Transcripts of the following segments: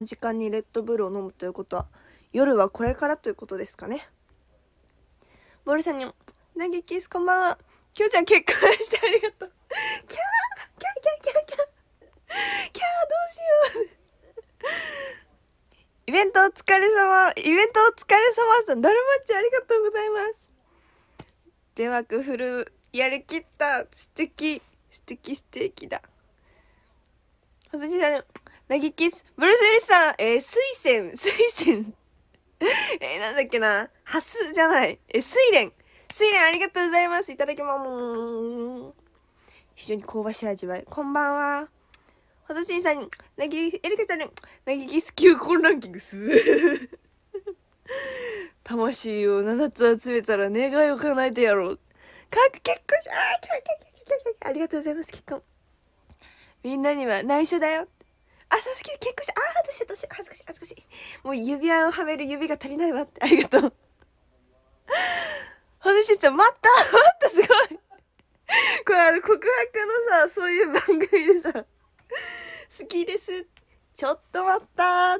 時間にレッドブルを飲むということは夜はこれからということですかねボルさんに「なぎきすこんばんはきょうちゃん結婚してありがとう」キャーキャーキャーキャーキャーキャーどうしようイベントお疲れ様イベントお疲れ様さんダルマッチありがとうございます電話くフルやりきった素敵素敵素敵だ。私さんなぎキス。ブルース・ウィリスさん、えー、水仙、水 仙。えー、なんだっけな。ハスじゃない。えー、水蓮。水蓮ありがとうございます。いただきます。非常に香ばしい味わい。こんばんは。ほとしんさんに、なぎ、エリカさんに、なぎキス求婚ランキングす。魂を7つ集めたら願いを叶えてやろう。かっ結婚し、さあ、ありがとうございます、結婚。みんなには内緒だよ。さ好き結婚してああどうしようどうしよう恥ずかしい恥ずかしいもう指輪をはめる指が足りないわってありがとうほでしちゃん待った待ったすごいこれあの告白のさそういう番組でさ好きですちょっと待った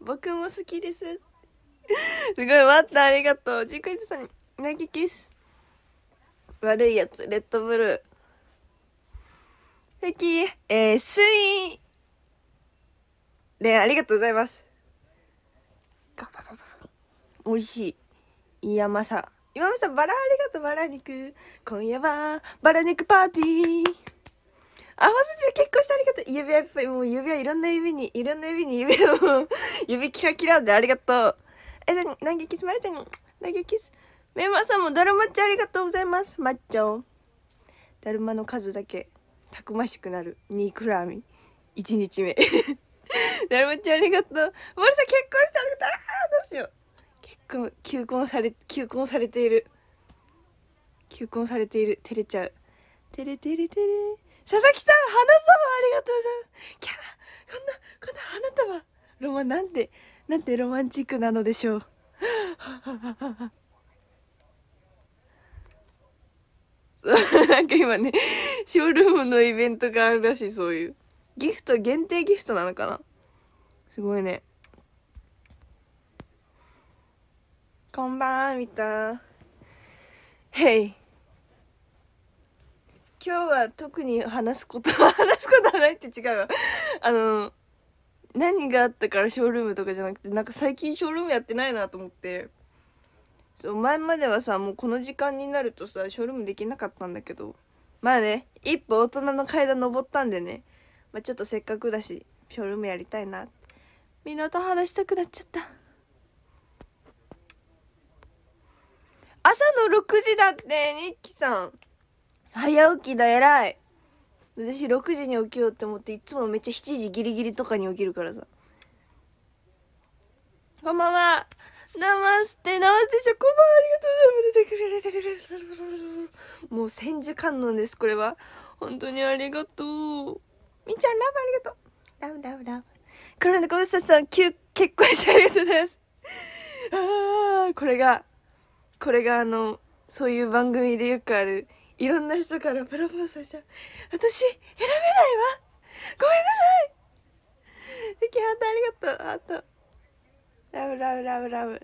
僕も好きですすごい待ったありがとうジクイズさん投げキス悪いやつレッドブルー素敵えー、スイねありがとうございます。美味しい。いやまさ。今まさバラありがとう、バラ肉。今夜は、バラ肉パーティー。あ、ほすじ結婚してありがとう。指はいっぱい、もう指はいろんな指に、いろんな指に指を、指キラキラでありがとう。え、何、何げキス、マちゃん何げキス。メンマさんもだるまっちありがとうございます。まっちョだるまの数だけ、たくましくなる。にくらみ。1日目。なるまちゃんありがとう。丸さん結婚したのだあどうしよう。結婚、求婚され、求婚されている。求婚されている。照れちゃう。照れ照れ照れ。佐々木さん、花束ありがとうございます。キャーこんな、こんな花束。ロマン、なんて、なんてロマンチックなのでしょう。なんか今ね、ショールームのイベントがあるらしい、そういう。ギフト限定ギフトなのかなすごいねこんばんはみたヘい今日は特に話すことは話すことはないって違うわあの何があったからショールームとかじゃなくてなんか最近ショールームやってないなと思ってそう前まではさもうこの時間になるとさショールームできなかったんだけどまあね一歩大人の階段登ったんでねまあ、ちょっとせっかくだしショールームやりたいなみんなと話したくなっちゃった朝の6時だって日記さん早起きだ偉い私6時に起きようって思っていつもめっちゃ7時ギリギリとかに起きるからさこんばんはナマステしマステこんばんはありがとうございますもう千手観音ですこれは本当にありがとうみちゃんラブありがとうラブラブラブ黒猫さん急結婚してありがとうございますああこれがこれがあのそういう番組でよくあるいろんな人からプロポーズされちゃう私選べないわごめんなさいできはんとありがとうあとラブラブラブラブ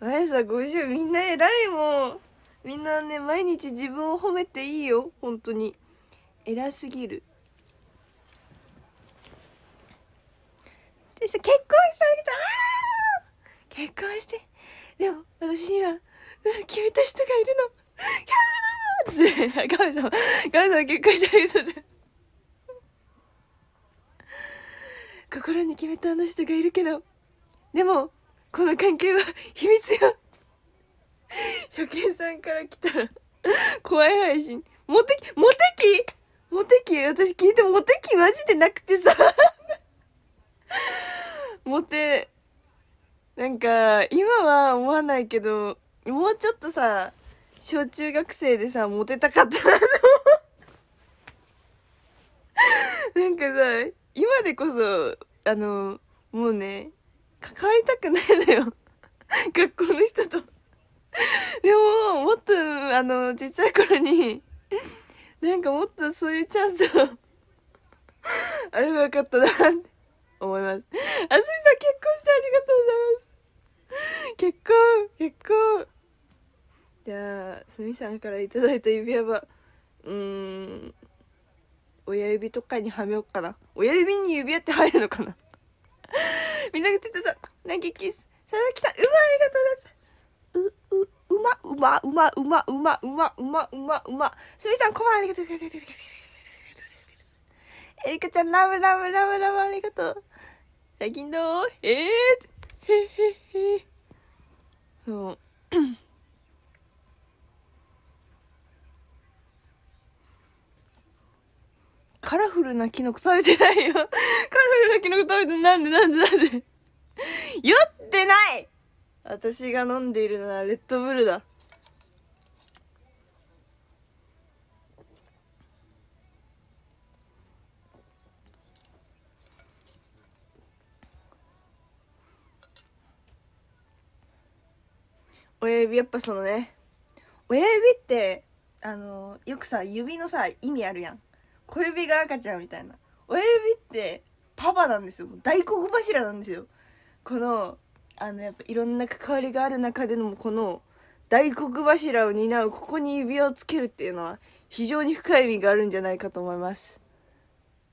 毎朝50みんな偉いもんみんなね毎日自分を褒めていいよ本当に偉すぎるでさ結婚された結婚してでも私には決めた人がいるのキャーってガメさんガメさん結婚してありがとういます心に決めたあの人がいるけどでもこの関係は秘密よ初見さんから来たら怖い配信モテキモテキモテ期私聞いてモテ期マジでなくてさ モテなんか今は思わないけどもうちょっとさ小中学生でさモテたかったの なんかさ今でこそあのもうね関わりたくないのよ 学校の人とでももっとあのちっい頃になんかもっとそういうチャンスを あればよかったなって思います。あすみさん結婚してありがとうございます。結婚結婚じゃあすみさんから頂いた指輪はうーん親指とかにはめようかな親指に指輪って入るのかなみんながついたさ、ナギキス、佐々木さん、うまい、ありがとうございます。まうまうまうまうまうまうまうまうますみさんコマありがとうエリカちゃんラブラブラブラブありがとう最近どうえー、へへへそうカラフルなキノコ食べてないよカラフルなキノコ食べてなんでなんでなんで酔ってない私が飲んでいるのはレッドブルだ親指やっぱそのね親指ってあのよくさ指のさ意味あるやん小指が赤ちゃんみたいな親指ってパパなんですよ大黒柱なんですよこのあのやっぱいろんな関わりがある中でのこの大黒柱を担うここに指をつけるっていうのは非常に深い意味があるんじゃないかと思います。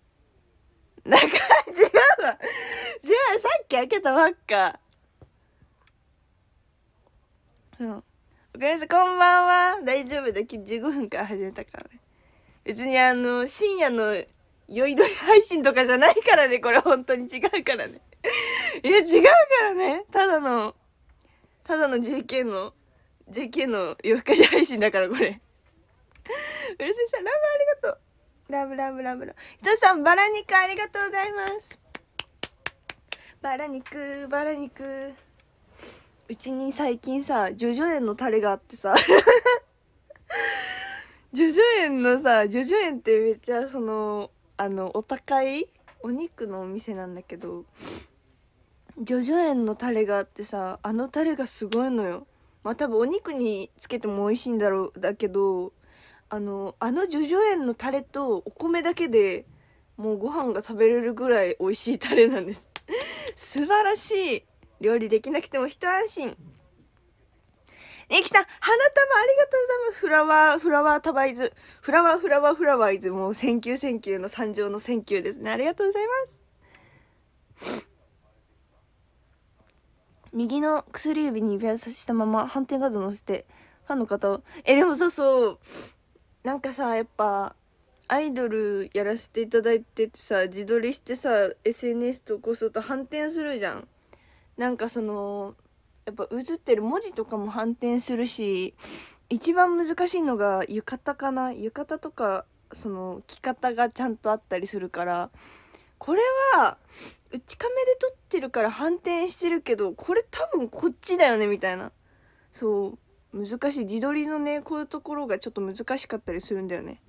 なんか違うわじゃさっき開けたばっか。うん。おかさこんばんは。大丈夫だ。15分から始めたからね。別にあの、深夜の酔いどり配信とかじゃないからね。これ本当に違うからね。いや、違うからね。ただの、ただの JK の、JK の夜更かし配信だから、これ。うるせえさん、ラブありがとう。ラブラブラブラブ。ひとさん、バラ肉ありがとうございます。バラ肉、バラ肉。うちに最近さ、ジョジョ園のタレがあってさ。ジョジョ園のさ、ジョジョ園ってめっちゃその、あの、お高いお肉のお店なんだけど、叙々苑のタレがあってさあのタレがすごいのよまあ多分お肉につけても美味しいんだろうだけどあのあの叙々苑のタレとお米だけでもうご飯が食べれるぐらい美味しいタレなんです 素晴らしい料理できなくても一安心ネキさん、花束ありがとうございます。フラワー、フラワータバイズ。フラワー、フラワー、フラワーイズ。もう、センキュー、センキューの三上のセンキューですね。ありがとうございます。右の薬指に指輪さしたまま反転画像載せてファンの方をえでもさそうなんかさやっぱアイドルやらせていただいててさ自撮りしてさ SNS 投稿すると反転するじゃんなんかそのやっぱ映ってる文字とかも反転するし一番難しいのが浴衣かな浴衣とかその着方がちゃんとあったりするからこれは内カメで撮ってるから反転してるけどこれ多分こっちだよねみたいなそう難しい自撮りのねこういうところがちょっと難しかったりするんだよね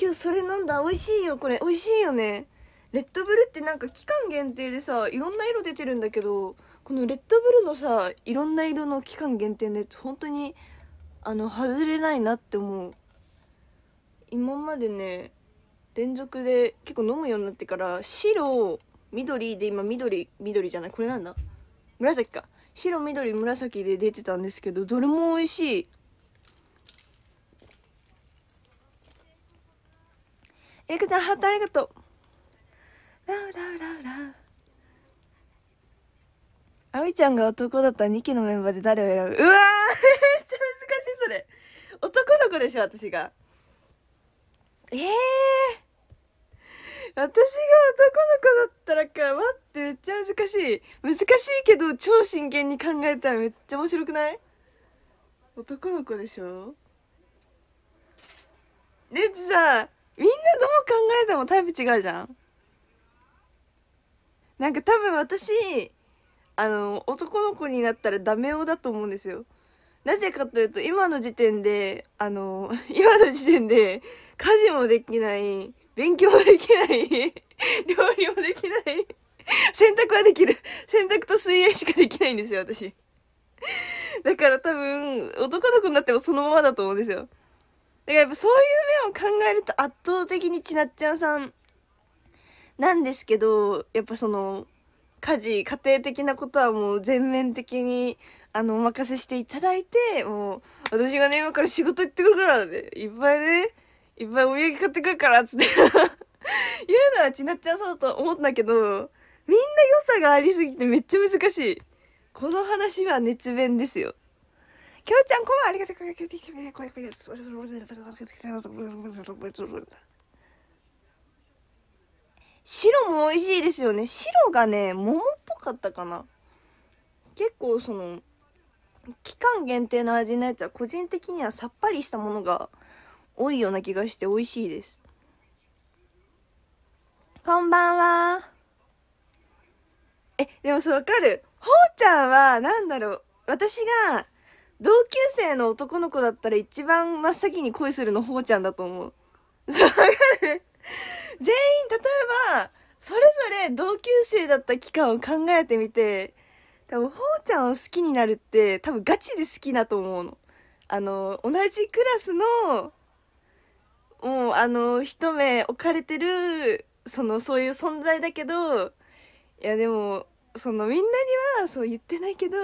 今日それ飲んだ美味しいよこれ美味しいよねレッドブルってなんか期間限定でさいろんな色出てるんだけどこのレッドブルのさいろんな色の期間限定のやつ本当にあの外れないなって思う今までね連続で結構飲むようになってから白緑で今緑緑じゃないこれなんだ紫か白緑紫で出てたんですけどどれも美味しいエリカちゃんハートありがとうラウラウラウラウあみちゃんが男だったら2期のメンバーで誰を選ぶうわめっちゃ難しいそれ男の子でしょ私がええー私が男の子だったらか待ってめっちゃ難しい難しいけど超真剣に考えたらめっちゃ面白くない男の子でしょでさみんなどう考えてもタイプ違うじゃんなんか多分私あの男の子になったらダメ男だと思うんですよなぜかというと今の時点であの 今の時点で家事もできない勉強はできない 料理もできない洗濯はできる洗濯と水泳しかできないんですよ私だから多分男の子になってもそのままだと思うんですよだからやっぱそういう面を考えると圧倒的にちなっちゃんさんなんですけどやっぱその家事家庭的なことはもう全面的にあのお任せしていただいてもう私がね今から仕事行ってくるからで、いっぱいねいっぱいお土産買ってくるから、つって 言うのはちなっちゃんそうと思ったけど、みんな良さがありすぎてめっちゃ難しい。この話は熱弁ですよ。きょうちゃん、こまありがとう。白も美味しいですよね。白がね、桃っぽかったかな。結構その、期間限定の味のやつは個人的にはさっぱりしたものが多いような気がして美味しいですこんばんはえでもそれわかるほうちゃんは何だろう私が同級生の男の子だったら一番真っ先に恋するのほうちゃんだと思う。全員例えばそれぞれ同級生だった期間を考えてみて多分ほうちゃんを好きになるって多分ガチで好きだと思うの。あの同じクラスのもうあの一目置かれてるそのそういう存在だけどいやでもそのみんなにはそう言ってないけど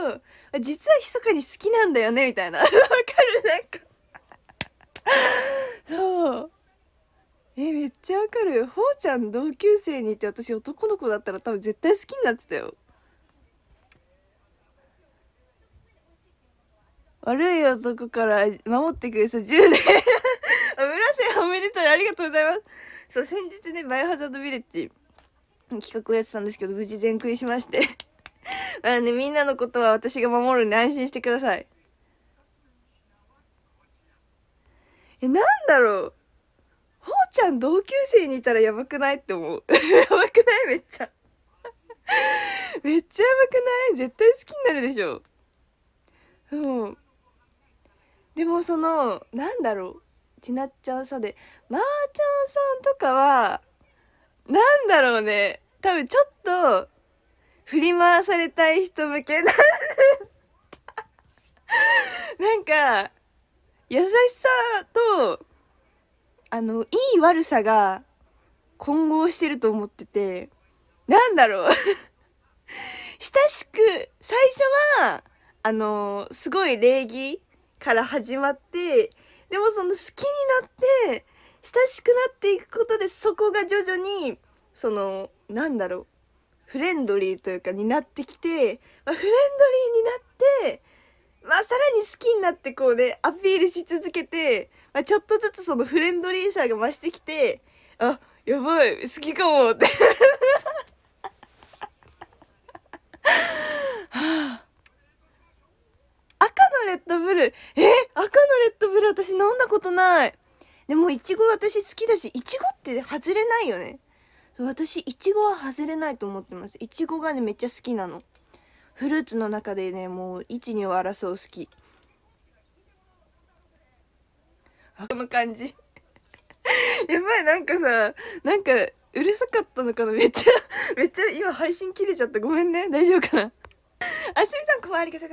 実は密かに好きなんだよねみたいな わかるなんかそうえめっちゃわかるほうちゃん同級生にいて私男の子だったら多分絶対好きになってたよ悪い男から守ってくれさ10年村瀬おめでとうありがとうございますそう先日ね「バイオハザードビレッジ」企画をやってたんですけど無事全クリしまして あのねみんなのことは私が守るんで安心してくださいえなんだろうほうちゃん同級生にいたらやばくないって思う やばくないめっちゃ めっちゃやばくない絶対好きになるでしょうんでもそのなんだろうちなっちゃんさんで、まーちゃんさんとかは、なんだろうね。多分ちょっと、振り回されたい人向けななんか、優しさと、あの、いい悪さが混合してると思ってて、なんだろう親しく、最初は、あの、すごい礼儀から始まって、でもその好きになって親しくなっていくことでそこが徐々にそのなんだろうフレンドリーというかになってきて、まあ、フレンドリーになって、まあ、さらに好きになってこうねアピールし続けて、まあ、ちょっとずつそのフレンドリーさが増してきてあやばい好きかもってはあ 赤のレッドブルえ赤のレッドブル私飲んだことないでもいちご私好きだしいちごって外れないよね私いちごは外れないと思ってますいちごがねめっちゃ好きなのフルーツの中でねもう12を争う好きこの感じ やばいなんかさなんかうるさかったのかなめっちゃめっちゃ今配信切れちゃったごめんね大丈夫かなあすみさん怖いありがとう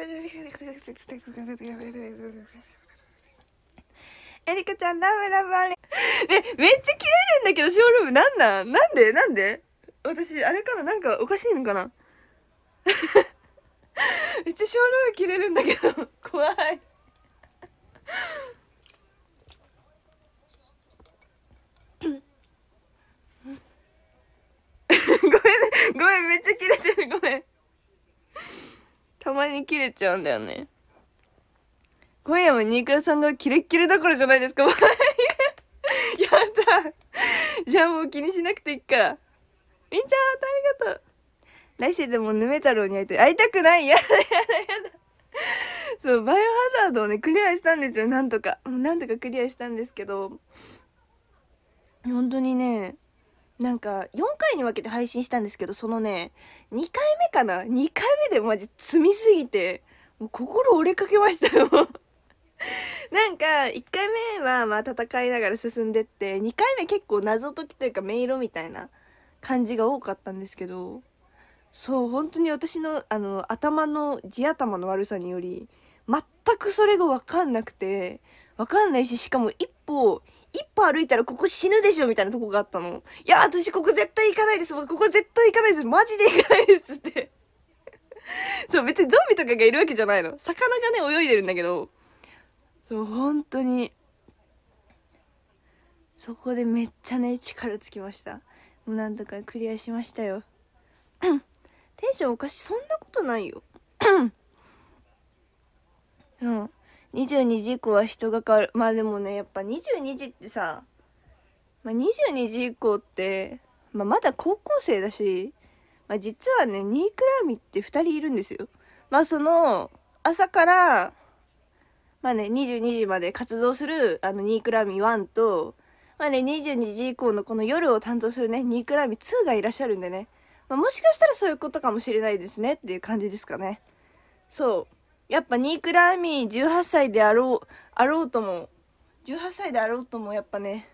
エリカちゃんラブラブあれねめっちゃ切れるんだけどショールームなんなんなんでなんで私あれかななんかおかしいのかな めっちゃショールーム切れるんだけど 怖い ごめんねごめんめっちゃ切れてるごめんたまに切れちゃうんだよね今夜も新倉さんがキレッキレだからじゃないですか やだじゃあもう気にしなくていいからみんちゃんまたありがとう来世でもヌメ太郎に会いたい会いたくないやだやだやだそうバイオハザードをねクリアしたんですよなんとかなんとかクリアしたんですけど本当にねなんか4回に分けて配信したんですけどそのね2回目かな2回目でマジ積みすぎてもう心折れかけましたよ なんか1回目はまあ戦いながら進んでって2回目結構謎解きというか迷路みたいな感じが多かったんですけどそう本当に私のあの頭の地頭の悪さにより全くそれが分かんなくて分かんないししかも一歩一歩歩いたらここ死ぬでしょみたいなとこがあったの。いや、私ここ絶対行かないです。ここ絶対行かないです。マジで行かないです。って そう、別にゾンビとかがいるわけじゃないの。魚がね、泳いでるんだけど。そう、本当に。そこでめっちゃね、力つきました。もうなんとかクリアしましたよ。テンションおかしい。そんなことないよ。うん。22時以降は人が変わるまあでもねやっぱ22時ってさ、まあ、22時以降って、まあ、まだ高校生だし、まあ、実はねニークラーミって2人いるんですよ。まあその朝からまあね22時まで活動するあのニークラーミ1とまあね22時以降のこの夜を担当するねニークラーミ2がいらっしゃるんでね、まあ、もしかしたらそういうことかもしれないですねっていう感じですかね。そうやっぱニークラーミー18歳であろう、あろうとも、18歳であろうともやっぱね、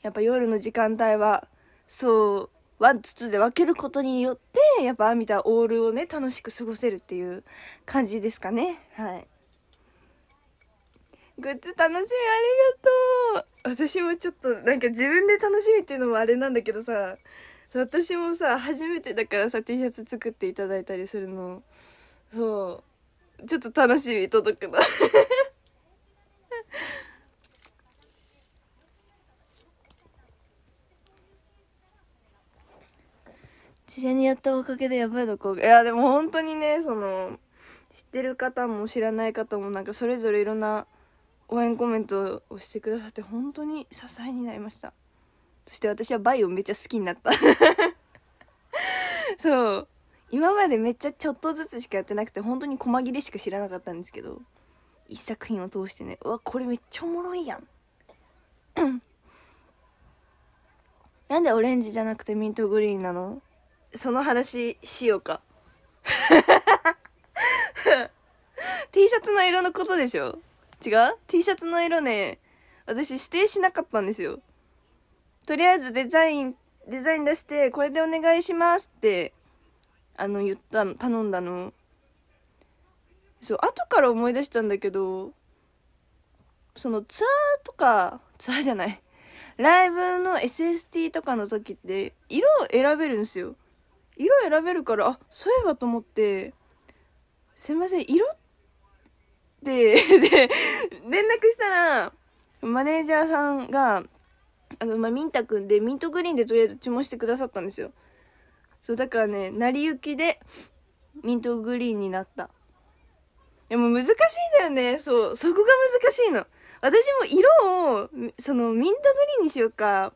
やっぱ夜の時間帯は、そう、ワンツツで分けることによって、やっぱアミタオールをね、楽しく過ごせるっていう感じですかね。はい。グッズ楽しみありがとう私もちょっとなんか自分で楽しみっていうのもあれなんだけどさ私もさ初めてだからさ T シャツ作っていただいたりするのそうちょっと楽しみ届くの 事前にやったおかげでやばいとこいやでも本当にねその知ってる方も知らない方もなんかそれぞれいろんな応援コメントをしてくださって本当に支えになりましたそして私はバイオめっちゃ好きになった そう今までめっちゃちょっとずつしかやってなくて本当に細切れしか知らなかったんですけど一作品を通してねうわこれめっちゃおもろいやん なんでオレンジじゃなくてミントグリーンなのその話しようか T シャツの色のことでしょ違う ?T シャツの色ね私指定しなかったんですよとりあえずデザインデザイン出してこれでお願いしますってあの言ったの頼んだのそう後から思い出したんだけどそのツアーとかツアーじゃないライブの SST とかの時って色を選べるんですよ色選べるからあそういえばと思ってすいません色ってで連絡したらマネージャーさんがあの、まあ、ミンタ君でミントグリーンでとりあえず注文してくださったんですよそうだからね成り行きでミントグリーンになったでも難しいんだよねそうそこが難しいの私も色をそのミントグリーンにしようか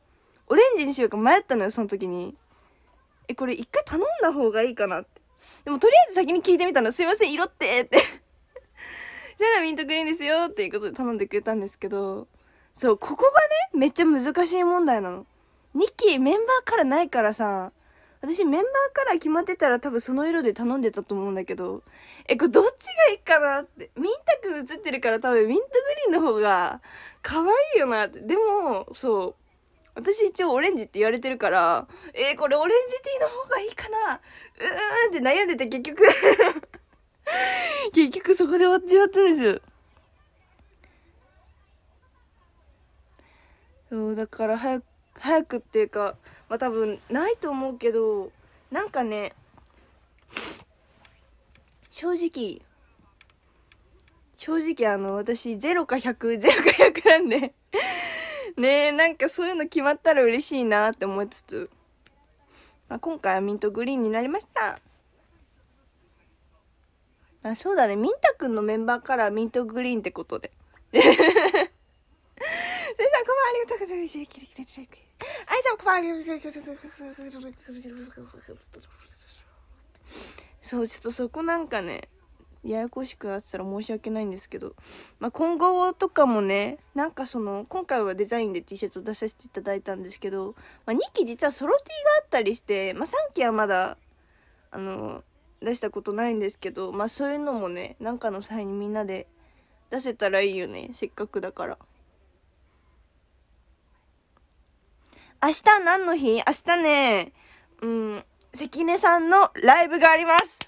オレンジにしようか迷ったのよその時にえこれ一回頼んだ方がいいかなってでもとりあえず先に聞いてみたの「すいません色って」って「ならミントグリーンですよ」っていうことで頼んでくれたんですけどそうここがねめっちゃ難しい問題なの2期メンバーからないからさ私メンバーから決まってたら多分その色で頼んでたと思うんだけど、え、これどっちがいいかなって。ミンタ君映ってるから多分ミントグリーンの方が可愛いよなって。でも、そう。私一応オレンジって言われてるから、えー、これオレンジティーの方がいいかなうーんって悩んでて結局 結局そこで終わっちまったんですよ。そう、だから早く、早くっていうか、は多分ないと思うけどなんかね正直正直あの私0か1000 か100なんで ねなんかそういうの決まったら嬉しいなって思いつつ、まあ、今回はミントグリーンになりましたあそうだねミンタくんのメンバーからミントグリーンってことでんこんばんは、ありがとうございます。あいさんこんばんは、ありがとうございます。そう、ちょっとそこなんかね、ややこしくなってたら申し訳ないんですけど、まあ、今後とかもねなんかその今回はデザインで T シャツを出させていただいたんですけど、まあ、2期実はソロ T があったりして、まあ、3期はまだあの出したことないんですけど、まあ、そういうのもねなんかの際にみんなで出せたらいいよねせっかくだから。明日何の日明日ね、うん、関根さんのライブがあります。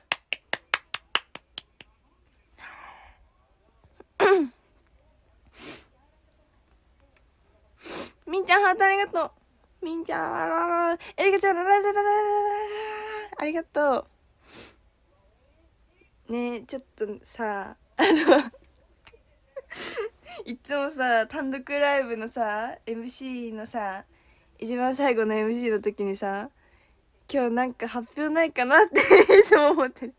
みんちゃんハートありがとう。みんちゃん、あらえりかちゃん、ありがとう。ねえ、ちょっとさ、あのいつもさ、単独ライブのさ、MC のさ、一番最後の MC の時にさ今日なんか発表ないかなっていつも思ってる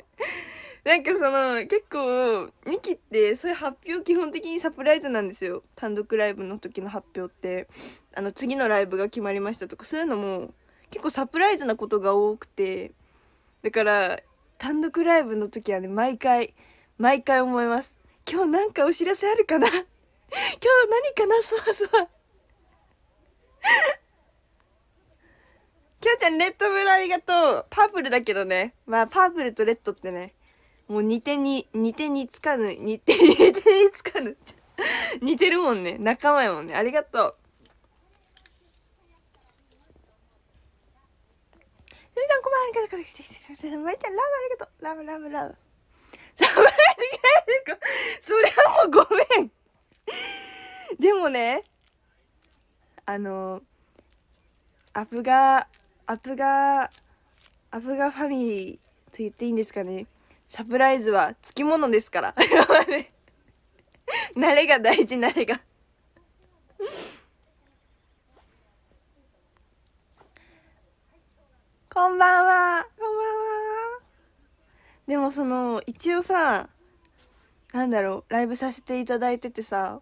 なんかその結構ミキってそういう発表基本的にサプライズなんですよ単独ライブの時の発表ってあの次のライブが決まりましたとかそういうのも結構サプライズなことが多くてだから単独ライブの時はね毎回毎回思います今日なんかお知らせあるかな 今日何かな そわそわきょうちゃん、レッドブルありがとう。パープルだけどね。まあ、パープルとレッドってね、もう似てに、似てにつかぬ、似て、似てにつかぬ。似てるもんね。仲間やもんね。ありがとう。すみさん、こんばんは。ありがとう。まいちゃん、ラブありがとう。ラブラブラブ。サプライズキャラそれはもうごめん。でもね、あの、アフガー、アプガアプガファミリーと言っていいんですかねサプライズはつきものですから 慣れが大事慣れがこんばんはこんばんはでもその一応さなんだろうライブさせていただいててさ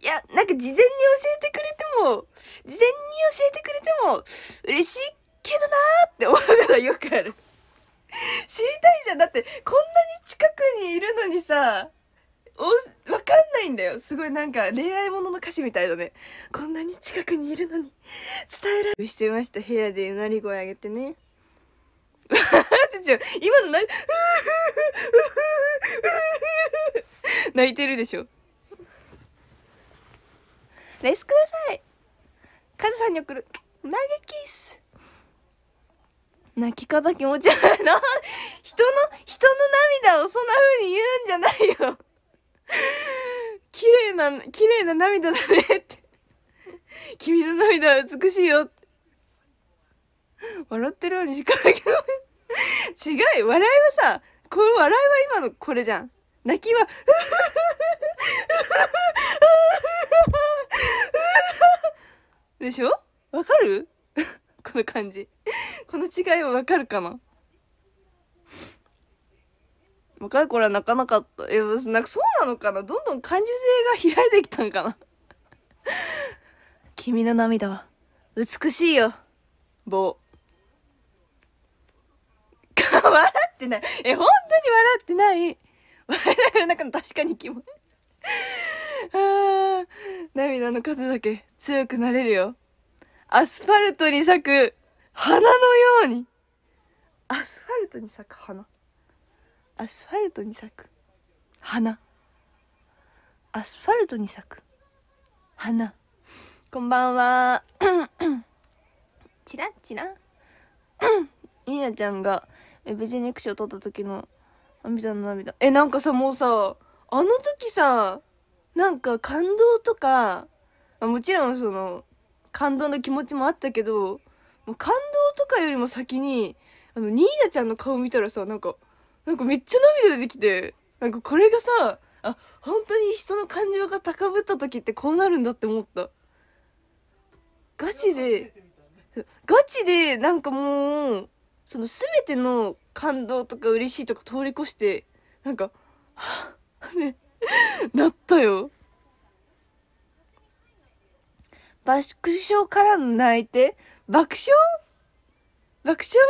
いやなんか事前に教えてくれても事前に教えてくれても嬉しいけどなーって思うことよくある知りたいじゃんだってこんなに近くにいるのにさおわかんないんだよすごいなんか恋愛ものの歌詞みたいだねこんなに近くにいるのに伝えられしてました部屋でうなり声あげてね 今の泣い泣いてるでしょレスくださいカズさんに送る投げキス泣き方気持ち悪いな 人の人の涙をそんな風に言うんじゃないよ 綺麗な綺麗な涙だねって 君の涙は美しいよ笑ってるようにしかないけど違う笑いはさこの笑いは今のこれじゃん泣きはでしょわかる この感じこの違いはわかるかな若い頃は泣かなかったえなんかそうなのかなどんどん感受性が開いてきたんかな君の涙は美しいよ棒笑ってないえ本当に笑ってない笑いながらなんの確かにキモいあ涙の数だけ強くなれるよアスファルトに咲く花のようにアスファルトに咲く花アスファルトに咲く花アスファルトに咲く花こんばんは チラッチラ ニーちゃんが無事に握手を取った時の涙の涙えなんかさもうさあの時さなんか感動とかもちろんその感動の気持ちもあったけどもう感動とかよりも先にあのニーナちゃんの顔見たらさなんかなんかめっちゃ涙出てきてなんかこれがさあ本当に人の感情が高ぶった時ってこうなるんだって思ったガチでガチでなんかもうその全ての感動とか嬉しいとか通り越してなんかはっねなったよ爆笑からの泣いて爆笑爆笑は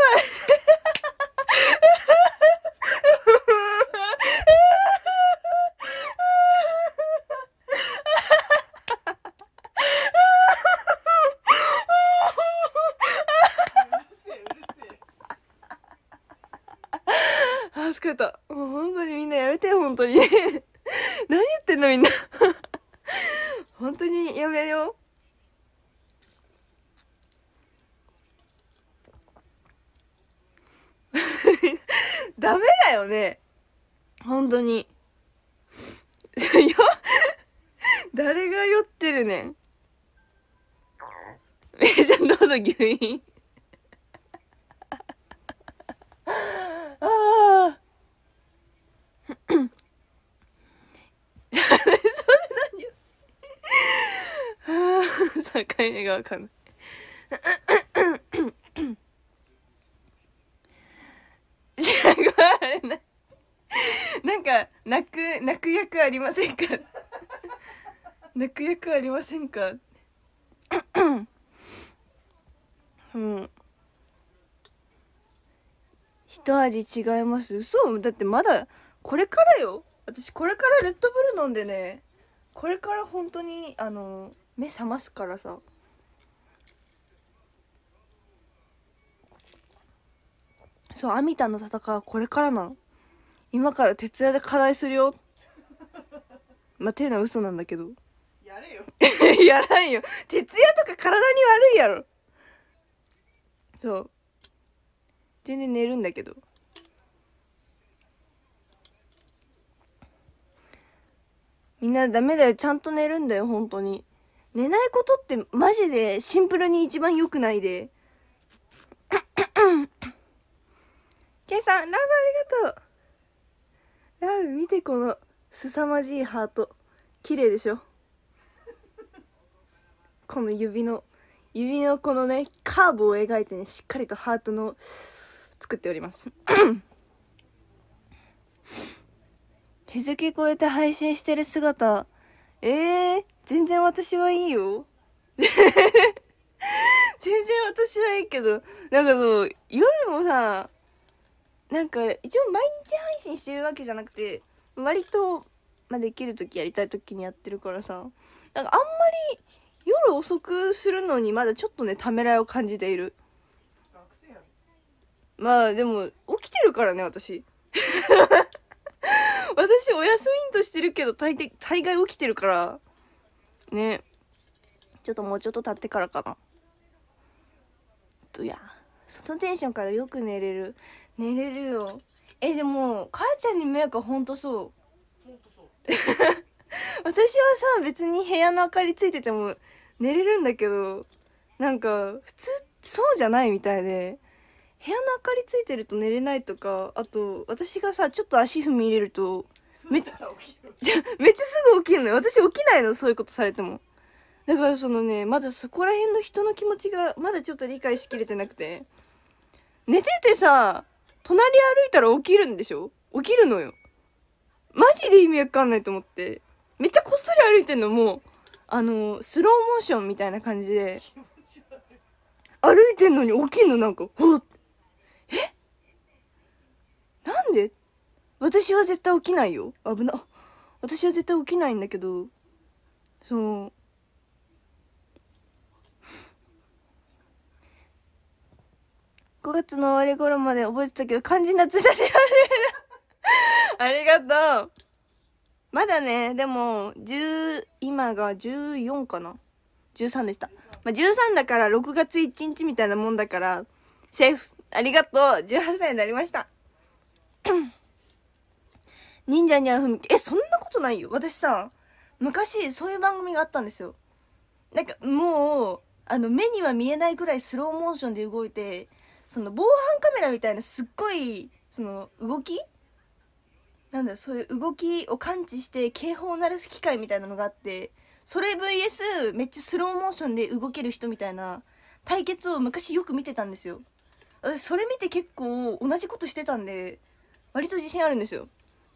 あ、疲れた。もう本当にみんなやめて、本当に。何言ってんのみんな。本当にやめよう。ダメだよね。本当に。よ誰が酔ってるねん。めいちゃん喉牛飲。ああ。それ何よ。ああ、境目がわかんない。なんか泣く泣く役ありませんか 泣く役ありませんか うん一味違います嘘だってまだこれからよ私これからレッドブル飲んでねこれから本当にあの目覚ますからさそう、アミタの戦いはこれからなの。今から徹夜で課題するよ。まあ、ていうのは嘘なんだけど。やれよ。やらんよ。徹夜とか体に悪いやろ。そう。全然寝るんだけど。みんなダメだよ。ちゃんと寝るんだよ、本当に。寝ないことってマジでシンプルに一番良くないで。ケイさん、ラブありがとうラブ見てこの凄まじいハート。綺麗でしょ この指の、指のこのね、カーブを描いてね、しっかりとハートの作っております。日付超えて配信してる姿、えー、全然私はいいよ。全然私はいいけど、なんかそう、夜もさ、なんか一応毎日配信してるわけじゃなくて割と、まあ、できる時やりたい時にやってるからさなんかあんまり夜遅くするのにまだちょっとねためらいを感じているまあでも起きてるからね私 私お休みんとしてるけど大抵大概起きてるからねちょっともうちょっと経ってからかなとやそのテンションからよく寝れる寝れるよえでもかえちゃんに迷惑はほんとそう 私はさ別に部屋の明かりついてても寝れるんだけどなんか普通そうじゃないみたいで部屋の明かりついてると寝れないとかあと私がさちょっと足踏み入れるとめっちゃめっちゃすぐ起きるのよ私起きないのそういうことされてもだからそのねまだそこら辺の人の気持ちがまだちょっと理解しきれてなくて寝ててさ隣歩いたら起きるんでしょ起きるのよ。マジで意味わかんないと思って。めっちゃこっそり歩いてんの、もう、あの、スローモーションみたいな感じで。歩いてんのに起きんの、なんか、ほっえなんで私は絶対起きないよ。危な。私は絶対起きないんだけど、そう。5月の終わり頃まで覚えてたけど、肝心な1日ありがとう。まだね、でも、10、今が14かな ?13 でした。まあ、13だから6月1日みたいなもんだから、セーフ、ありがとう !18 歳になりました。忍者にゃんふみえ、そんなことないよ。私さ、昔そういう番組があったんですよ。なんかもう、あの目には見えないくらいスローモーションで動いて、その防犯カメラみたいなすっごいその動きなんだそういう動きを感知して警報を鳴らす機械みたいなのがあってそれ VS めっちゃスローモーションで動ける人みたいな対決を昔よく見てたんですよ私それ見て結構同じことしてたんで割と自信あるんですよ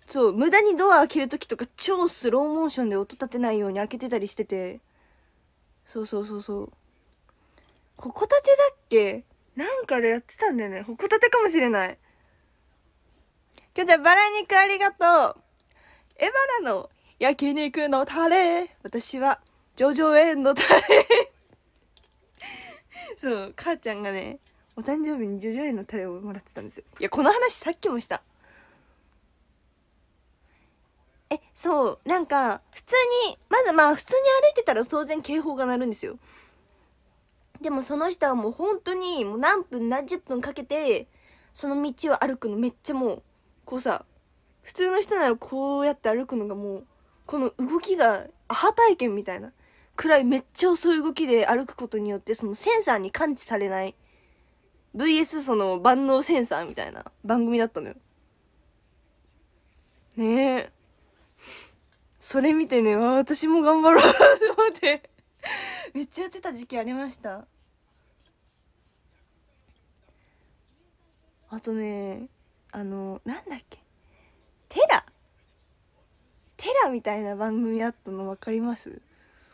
そう無駄にドア開ける時とか超スローモーションで音立てないように開けてたりしててそうそうそうそうここタてだっけなんかでやってたんだよね。ホコタテかもしれない。今日じゃあ、バラ肉ありがとう。エバラの焼肉のタレ。私は、ジョジョンのタレ。そう、母ちゃんがね、お誕生日にジョジョンのタレをもらってたんですよ。いや、この話さっきもした。え、そう、なんか、普通に、まずまあ、普通に歩いてたら当然警報が鳴るんですよ。でもその人はもう本当にもう何分何十分かけてその道を歩くのめっちゃもうこうさ普通の人ならこうやって歩くのがもうこの動きがアハ体験みたいなくらいめっちゃ遅い動きで歩くことによってそのセンサーに感知されない VS その万能センサーみたいな番組だったのよねえそれ見てね私も頑張ろうと思 ってめっちゃやってた時期ありましたあとねあのなんだっけテラテラみたいな番組あったの分かります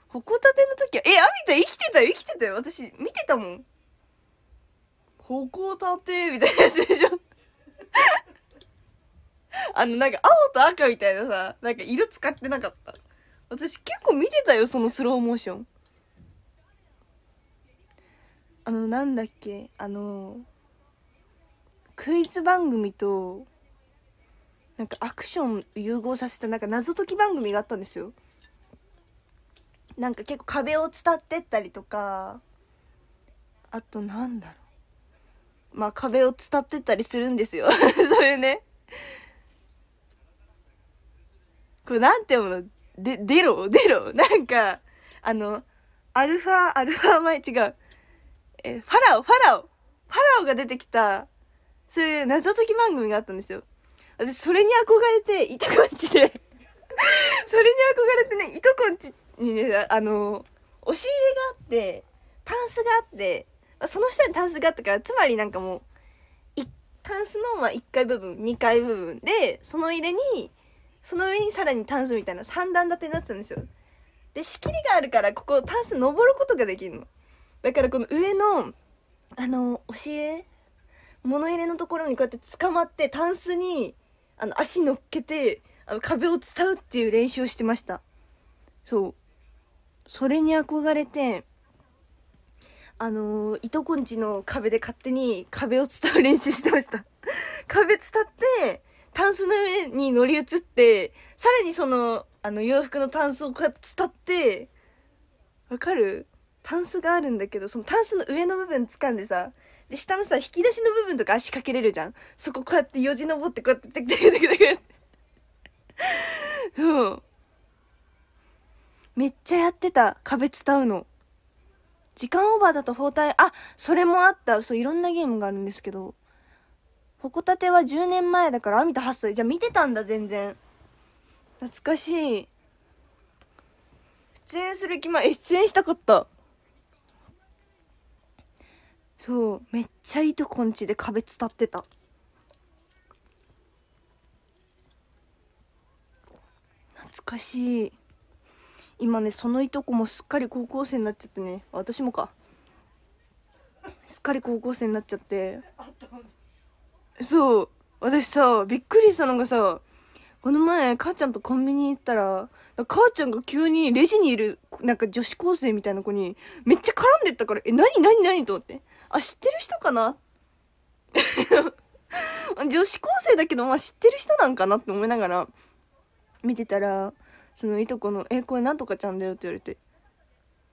ホコタテの時はえアミタ生きてたよ生きてたよ私見てたもんホコタテみたいなやつでしょ あのなんか青と赤みたいなさなんか色使ってなかった私結構見てたよそのスローモーションあのなんだっけあのークイズ番組となんかアクション融合させたなんか謎解き番組があったんですよなんか結構壁を伝ってったりとかあとなんだろうまあ壁を伝ってったりするんですよ そういうねこれなんて読むので、出ろ出ろなんかあのアルファアルファ前違うえファラオファラオファラオが出てきたそういう謎解き番組があったんですよ。私、それに憧れて、いとこんちで それに憧れてね、いとこんちにね、あの、押し入れがあって、タンスがあって、その下にタンスがあったから、つまりなんかもう、タンスのまあ1階部分2階部分でその入れにその上にさらにタンスみたいな3段立てになってたんですよで仕切りがあるからここタンス登ることができるのだからこの上のあの押し入れ物入れのところにこうやって捕まってタンスにあの足乗っけてあの壁を伝うっていう練習をしてましたそうそれに憧れてあのー、いとこんちの壁で勝手に壁を伝う練習してました 壁伝ってタンスの上に乗り移ってさらにそのあの洋服のタンスをこうやって伝ってわかるタンスがあるんだけどそのタンスの上の部分掴んでさで下のさ引き出しの部分とか足かけれるじゃんそここうやってよじ登ってこうやってテクテクテクテク そうめっちゃやってた壁伝うの時間オーバーだと包帯あそれもあったそういろんなゲームがあるんですけどホコタテは10年前だから網みた8歳じゃ見てたんだ全然懐かしい出演する気前え出演したかったそうめっちゃいいとこんちで壁伝ってた懐かしい今ねそのいとこもすっかり高校生になっちゃってね私もかすっかり高校生になっちゃってそう私さびっくりしたのがさこの前、母ちゃんとコンビニ行ったら、母ちゃんが急にレジにいる、なんか女子高生みたいな子に、めっちゃ絡んでったから、え、なになになにと思って。あ、知ってる人かな 女子高生だけど、まあ知ってる人なんかなって思いながら、見てたら、そのいとこの、え、これなんとかちゃんだよって言われて。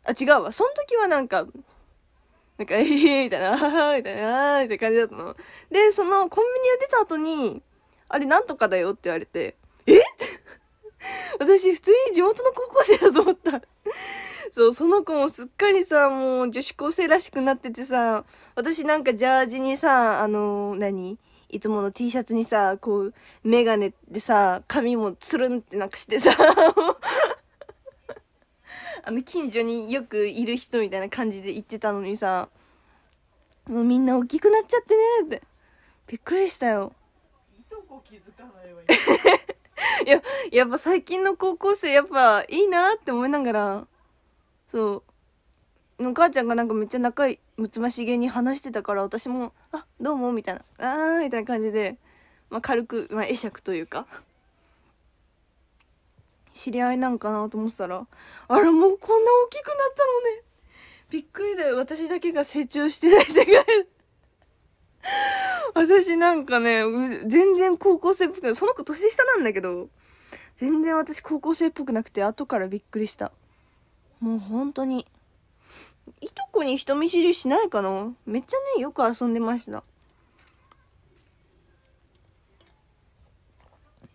あ、違うわ。その時はなんか、なんか、ええみたいな、ああ、みたいな、ああ、みたいな感じだったの。で、そのコンビニを出た後に、あれなんとかだよって言われて、私普通に地元の高校生だと思ったそうその子もすっかりさもう女子高生らしくなっててさ私なんかジャージにさあの何いつもの T シャツにさこう眼鏡でさ髪もつるんってなくしてさ あの近所によくいる人みたいな感じで言ってたのにさもうみんな大きくなっちゃってねってびっくりしたよ。いとこ気づかないわ いや、やっぱ最近の高校生やっぱいいなって思いながら、そう。お母ちゃんがなんかめっちゃ仲いい、むつましげに話してたから私も、あ、どうも、みたいな、あー、みたいな感じで、まあ軽く、まあ会釈というか、知り合いなんかなと思ってたら、あら、もうこんな大きくなったのね。びっくりだよ。私だけが成長してない世界。私なんかね、全然高校生っぽくその子年下なんだけど、全然私高校生っぽくなくて、後からびっくりした。もう本当に。いとこに人見知りしないかなめっちゃね、よく遊んでました。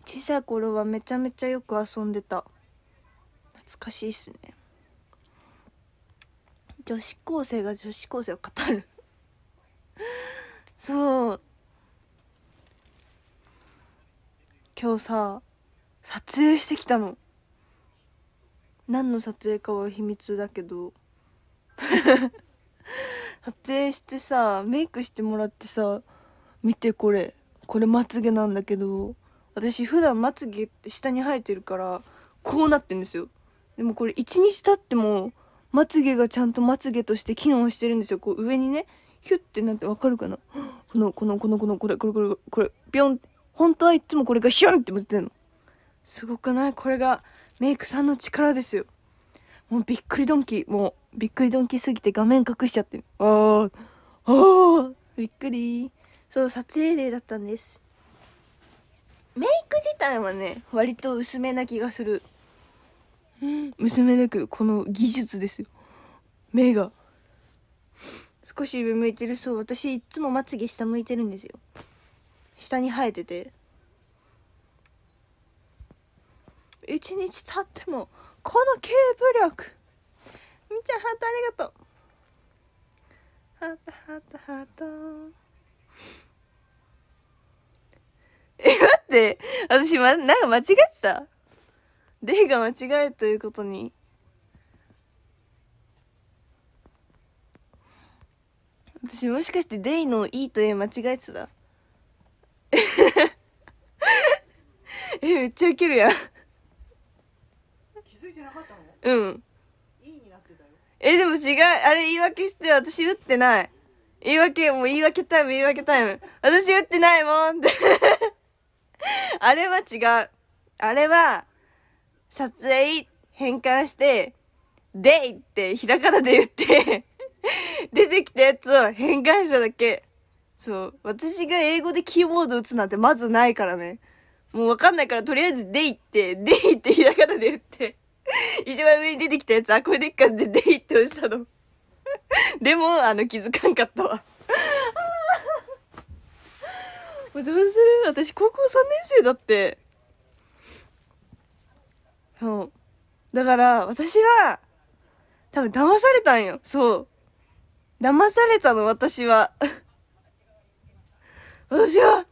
小さい頃はめちゃめちゃよく遊んでた。懐かしいっすね。女子高生が女子高生を語るそう今日さ撮影してきたの何の撮影かは秘密だけど 撮影してさメイクしてもらってさ見てこれこれまつげなんだけど私普段まつげって下に生えてるからこうなってんですよでもこれ1日経ってもまつげがちゃんとまつげとして機能してるんですよこう上にねヒュッてなってわかるかなこの、この、この、この、これ、これ、これ、これ、ビョン本当はいつもこれがヒュンってってるの。すごくないこれがメイクさんの力ですよ。もうびっくりドンキー。もうびっくりドンキーすぎて画面隠しちゃってる。あー、あー、びっくりそう、撮影例だったんです。メイク自体はね、割と薄めな気がする。うん、薄めだけど、この技術ですよ。目が。少し上向いてるそう私いつもまつげ下向いてるんですよ下に生えてて一日経ってもこのケーブ力みーちゃんハートありがとうハートハートハートえ待って私、ま、なんか間違ってたデイが間違えということに私もしかしてデイの E と A 間違えてた えめっちゃウケるやん気づいてなかったのうん E になってたよえでも違うあれ言い訳して私打ってない言い訳もう言い訳タイム言い訳タイム私打ってないもんって あれは違うあれは撮影変換して「デイ」ってひらがなで言って出てきたやつを変換しただけ。そう。私が英語でキーボード打つなんてまずないからね。もうわかんないから、とりあえずデイって、デイってひらがなで打って。一番上に出てきたやつ、あ、これでっかってデイって押したの。でも、あの、気づかんかったわ。もうどうする私高校3年生だって。そう。だから、私は、多分騙されたんよ。そう。騙されたの、私は。私は、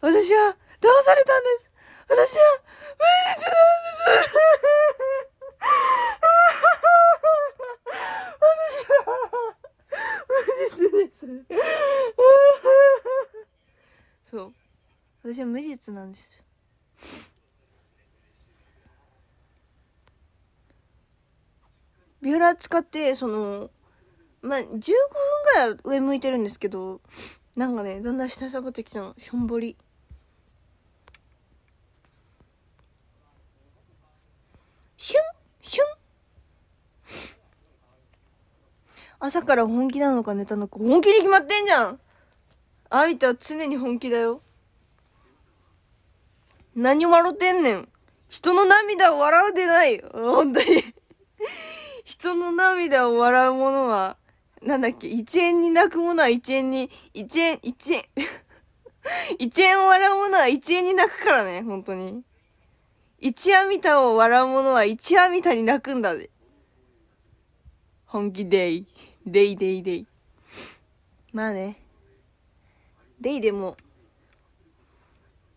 私は、騙されたんです。私は、無実なんです。私は、無実です。そう。私は無実なんですよ。ューラ使って、その、まあ15分ぐらい上向いてるんですけどなんかねだんだん下下がってきたのしょんぼりシュンシュン朝から本気なのかネタのか本気に決まってんじゃんあいた常に本気だよ何笑ってんねん人の涙を笑うでない本当に人の涙を笑うものはなんだっけ、一円に泣くものは一円に、一円、一円、一円を笑うものは一円に泣くからね、本当に。一夜見たを笑うものは一夜見たに泣くんだぜ。本気デイ。デイデイデイ。まあね。デイでも、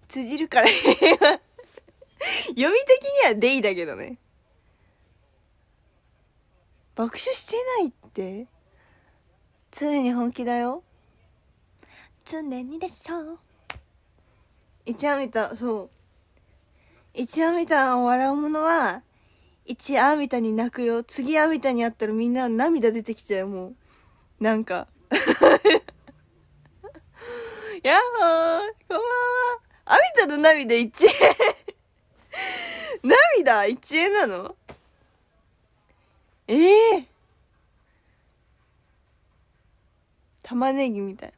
通じるから 読み的にはデイだけどね。爆笑してないって常に本気だよ常にでしょ一ア見たそう一夜見たを笑うものは一ア見たに泣くよ次ア見たに会ったらみんな涙出てきちゃうもうなんか やっほーこんばんはアミタの涙一円 涙一円なのええー玉ねぎみたい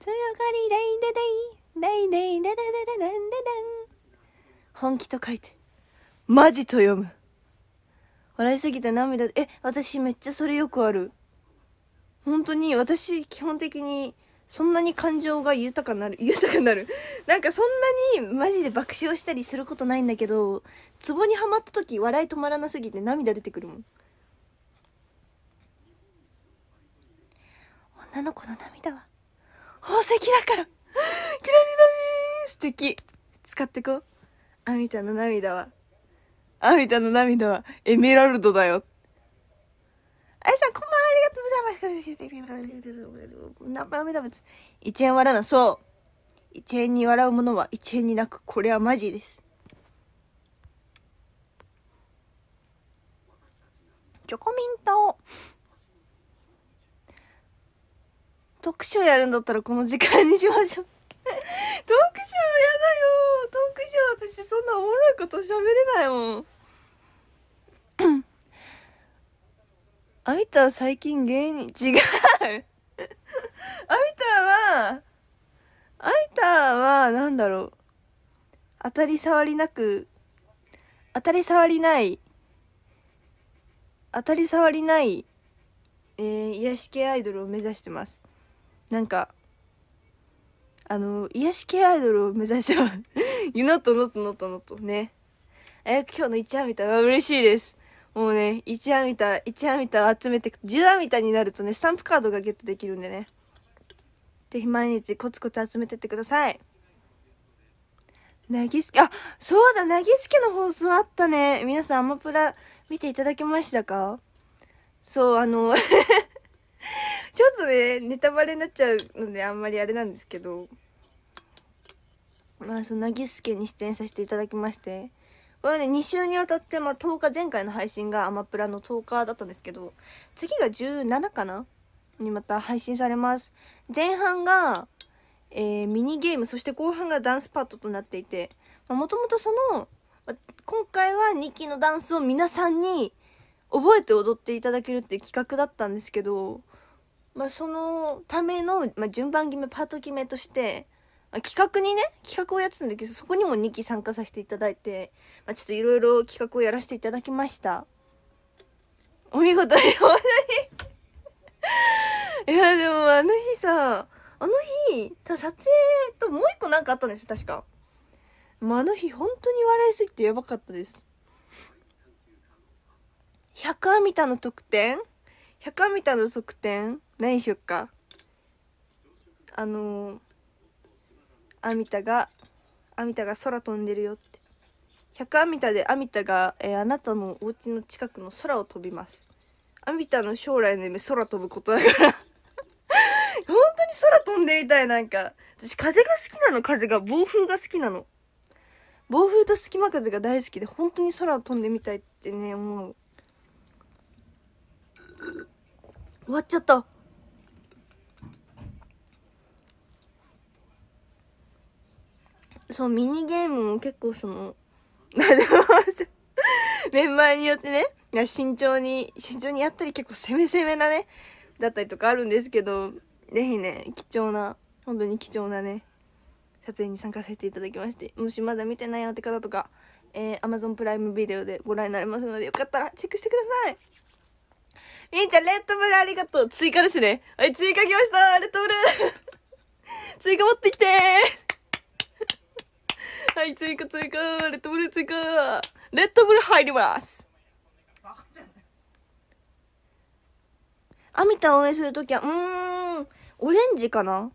強がりだイだだイだイだイだだだだだんンだン本気と書いてマジと読む笑いすぎて涙え私めっちゃそれよくある本当に私基本的にそんなに感情が豊かになる豊かになるなんかそんなにマジで爆笑したりすることないんだけどツボにはまった時笑い止まらなすぎて涙出てくるもん女の子の涙は宝石だから キラリラリー素敵使ってこうあみたの涙はあみたの涙はエメラルドだよあいさんこんばんはありがとうございます涙物一円笑うなそう一円に笑うものは一円に泣くこれはマジですチョコミントをトークショーやるんだったらこの時間にしましょうトークショーやだよトークショー私そんなおもろいこと喋れないもんあみた最近芸人違うあみたはあみたはなんだろう当たり障りなく当たり障りない当たり障りない、えー、癒し系アイドルを目指してますなんかあの癒し系アイドルを目指しては You not not not n ねえ今日の一アミタは嬉しいですもうね一アミタ一アミタ集めて10アミタになるとねスタンプカードがゲットできるんでねぜひ毎日コツコツ集めてってくださいなぎすけ、あ、そうだ、なぎすけの放送あったね。皆さん、アマプラ見ていただけましたかそう、あの、ちょっとねネタバレになっちゃうのであんまりあれなんですけどまあそのなぎすけに出演させていただきましてこれはね2週にわたって、まあ、10日前回の配信がアマプラの10日だったんですけど次が17かなにまた配信されます前半が、えー、ミニゲームそして後半がダンスパートとなっていてもともとその今回は2期のダンスを皆さんに覚えて踊っていただけるって企画だったんですけどまあ、そのための、まあ、順番決めパート決めとして、まあ、企画にね企画をやってたんだけどそこにも2期参加させていただいて、まあ、ちょっといろいろ企画をやらせていただきましたお見事本当にいやでもあの日さあの日撮影ともう一個なんかあったんですよ確かもうあの日本当に笑いすぎてやばかったです百アミタの特典百ア田の側転何しよっかあのー、アミタがアミタが空飛んでるよって100アミタでアミタが、えー、あなたのお家の近くの空を飛びますアミタの将来の夢空飛ぶことだから 本当に空飛んでみたいなんか私風が好きなの風が暴風が好きなの暴風と隙間風が大好きで本当に空を飛んでみたいってね思う終わっちゃったそうミニゲームも結構その メンバーによってね慎重に慎重にやったり結構攻め攻めなねだったりとかあるんですけどぜひね貴重な本当に貴重なね撮影に参加させていただきましてもしまだ見てないよって方とか、えー、Amazon プライムビデオでご覧になれますのでよかったらチェックしてくださいみーちゃん、レッドブルありがとう。追加ですね。はい、追加きましたレッドブル 追加持ってきて はい、追加追加レッドブル追加レッドブル入りますアミタ応援するときは、うーん、オレンジかな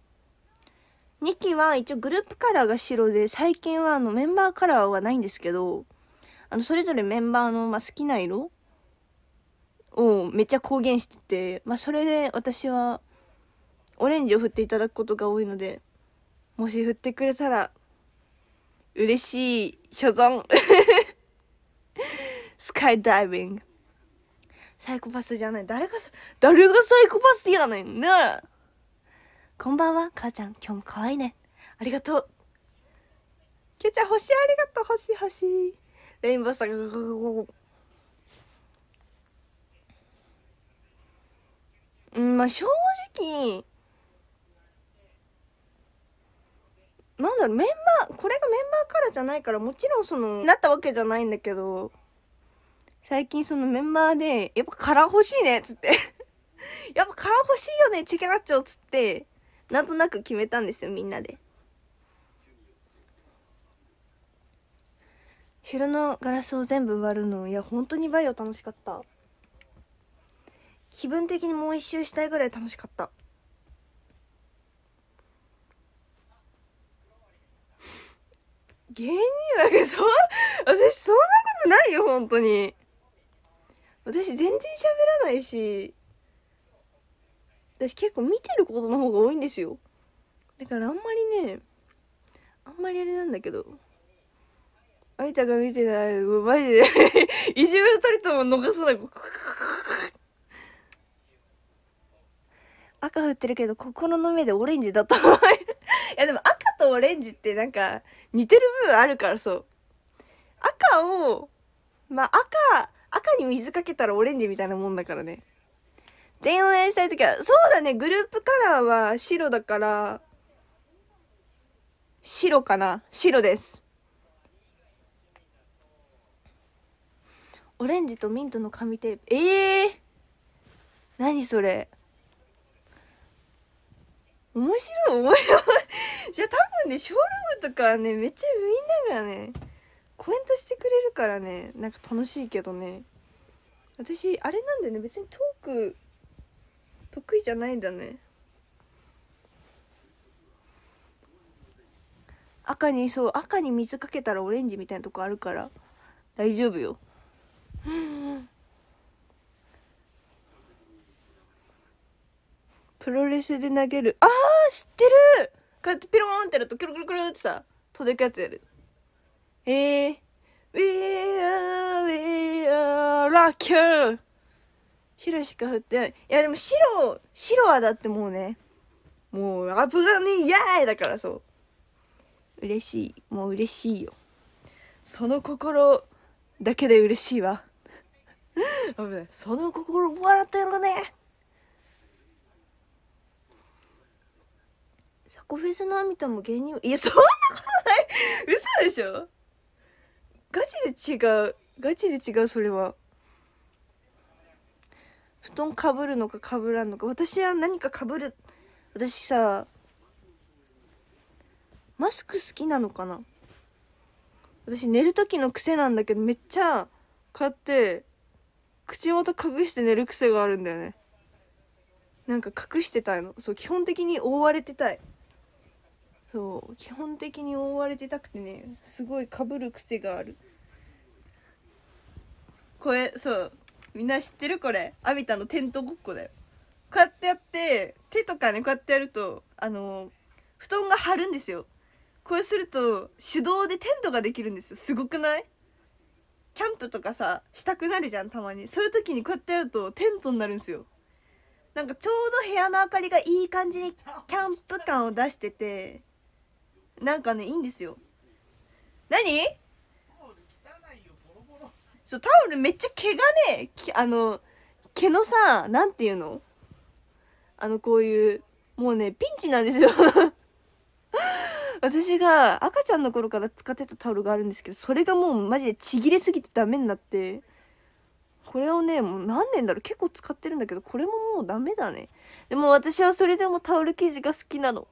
?2 期は一応グループカラーが白で、最近はあのメンバーカラーはないんですけど、あの、それぞれメンバーの、まあ、好きな色をめっちゃ公言してて、まあ、それで私はオレンジを振っていただくことが多いのでもし振ってくれたら嬉しい所存 スカイダイビングサイコパスじゃない誰が誰がサイコパスやねんなこんばんは母ちゃん今日も可愛いねありがとうキュちゃん星ありがとう星星レインボーさんうん、まあ正直、なんだろう、メンバー、これがメンバーからじゃないから、もちろんその、なったわけじゃないんだけど、最近そのメンバーで、やっぱー欲しいねっつって やっぱー欲しいよね、チケラッチョっつって、なんとなく決めたんですよ、みんなで。白のガラスを全部割るの、いや、本当にバイオ楽しかった。気分的にもう一周したいぐらい楽しかった芸人は 私そんなことないよ本当に私全然喋らないし私結構見てることの方が多いんですよだからあんまりねあんまりあれなんだけどあいたが見てないマジで一秒たりとも逃さない赤振ってるけど心の目でオレンジだと思う いやでも赤とオレンジってなんか似てる部分あるからそう赤をまあ赤赤に水かけたらオレンジみたいなもんだからね全応援したい時はそうだねグループカラーは白だから白かな白ですオレンジとミントの紙テープええー、何それ面白い面白いじゃあ多分ねショールームとかねめっちゃみんながねコメントしてくれるからねなんか楽しいけどね私あれなんだよね別にトーク得意じゃないんだね赤にそう赤に水かけたらオレンジみたいなとこあるから大丈夫よプロレスで投げるあー知ってるこうやってピローンってやるとキュルキュルキュルってさ届くやつやるえー We are, we are l u c k y 白しか振ってない。いやでも白、白はだってもうね、もうアプガニイヤーイだからそう。嬉しい。もう嬉しいよ。その心だけで嬉しいわ。危ない。その心もらってるねコフェスのアミタも芸人いやそんなことない嘘でしょガチで違うガチで違うそれは布団かぶるのかかぶらんのか私は何かかぶる私さマスク好きなのかな私寝る時の癖なんだけどめっちゃこうやって口元隠して寝る癖があるんだよねなんか隠してたいのそう基本的に覆われてたいそう基本的に覆われてたくてねすごいかぶる癖があるこれそうみんな知ってるこれアビタのテントごっこだよこうやってやって手とかねこうやってやるとあの布団が張るんですよこれすると手動でテントができるんですよすごくないキャンプとかさしたくなるじゃんたまにそういう時にこうやってやるとテントになるんですよなんかちょうど部屋の明かりがいい感じにキャンプ感を出しててなんかねいいんですよ何そうタオルめっちゃ毛がねあの毛のさなんていうのあのこういうもうねピンチなんですよ 私が赤ちゃんの頃から使ってたタオルがあるんですけどそれがもうマジでちぎれすぎてダメになってこれをねもう何年だろう結構使ってるんだけどこれももうダメだねでも私はそれでもタオル生地が好きなの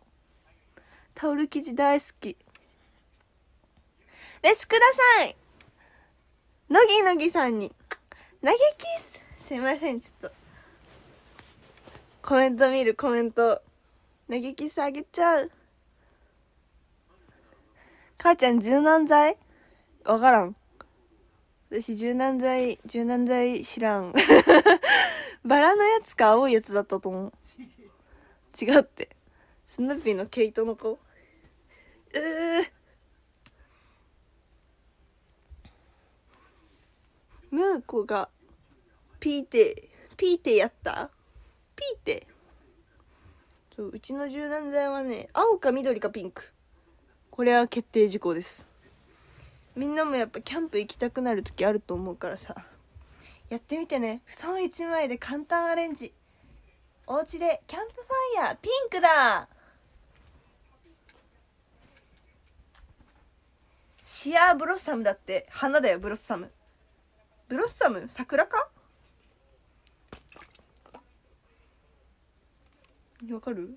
タオル生地大好きレスくださいのぎのぎさんに投げキスすいませんちょっとコメント見るコメント投げキスあげちゃう母ちゃん柔軟剤わからん私柔軟剤柔軟剤知らん バラのやつか青いやつだったと思う違うってスヌーピーの毛糸の子うー、ムーコがピーテピーテやったピーテそううちの柔軟剤はね青か緑かピンクこれは決定事項ですみんなもやっぱキャンプ行きたくなる時あると思うからさやってみてね布団1枚で簡単アレンジお家でキャンプファイヤーピンクだシアーブロッサムだって花だよブロッサムブロッサム桜かわかる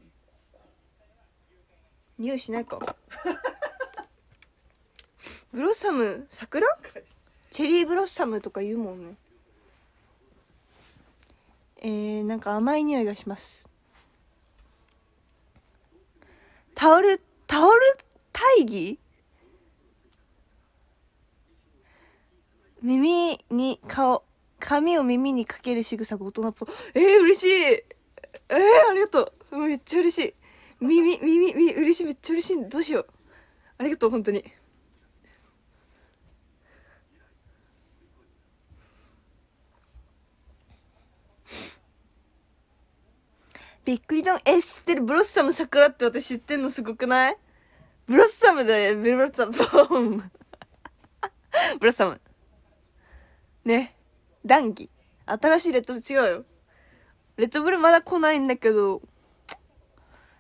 匂いしないか ブロッサム桜チェリーブロッサムとか言うもんねえー、なんか甘い匂いがしますタオルタオル大義耳に顔髪を耳にかける仕草が大人っぽいえー、嬉しいえー、ありがとうめっちゃ嬉しい耳耳耳嬉しいめっちゃ嬉しいどうしようありがとう本当にびっくりゃんえ知ってるブロッサム桜って私知ってんのすごくないブロッサムだよブロッサム ブロッサムね。談義。新しいレッドブル違うよ。レッドブルまだ来ないんだけど、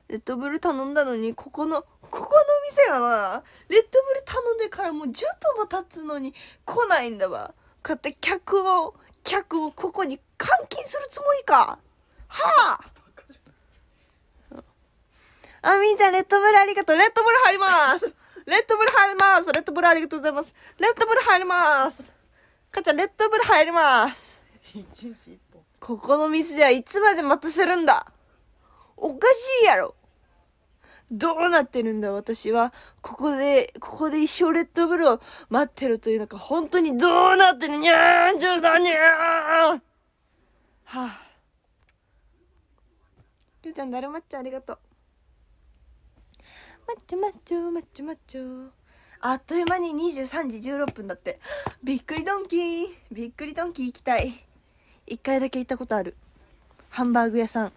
レッドブル頼んだのに、ここの、ここの店がな、レッドブル頼んでからもう10分も経つのに来ないんだわ。こうやって客を、客をここに監禁するつもりかはああ、みんちゃん、レッドブルありがとう。レッドブル入ります。レッドブル入ります。レッドブルありがとうございます。レッドブル入ります。母ちゃんレッドブル入ります一日一本ここの店ではいつまで待たせるんだおかしいやろどうなってるんだ私はここでここで一生レッドブルを待ってるというのか本当にどうなってるにゃーんちょっとにゃーんはあゆうちゃんだるまっちゃんありがとうマッチョマッチョマッチョマッチョあっという間に23時16分だってびっくりドンキーびっくりドンキー行きたい1回だけ行ったことあるハンバーグ屋さん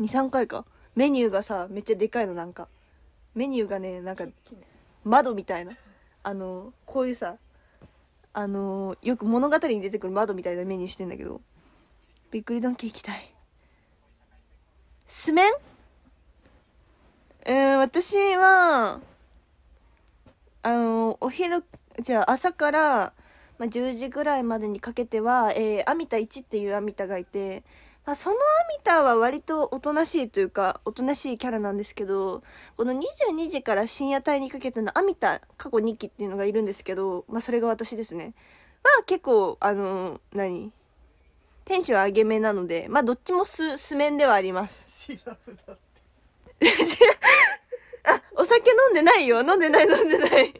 23回かメニューがさめっちゃでかいのなんかメニューがねなんか窓みたいなあのこういうさあのよく物語に出てくる窓みたいなメニューしてんだけどびっくりドンキー行きたいすめんうん私はあのお昼じゃあ朝から、まあ、10時ぐらいまでにかけては、えー、アミタ1っていうアミタがいて、まあ、そのアミタは割とおとなしいというかおとなしいキャラなんですけどこの22時から深夜帯にかけてのアミタ過去2期っていうのがいるんですけど、まあ、それが私ですね。は、まあ、結構あの何テンション上げ目なのでまあどっちも素面ではあります。だって あお酒飲んでないよ飲んでない飲んでない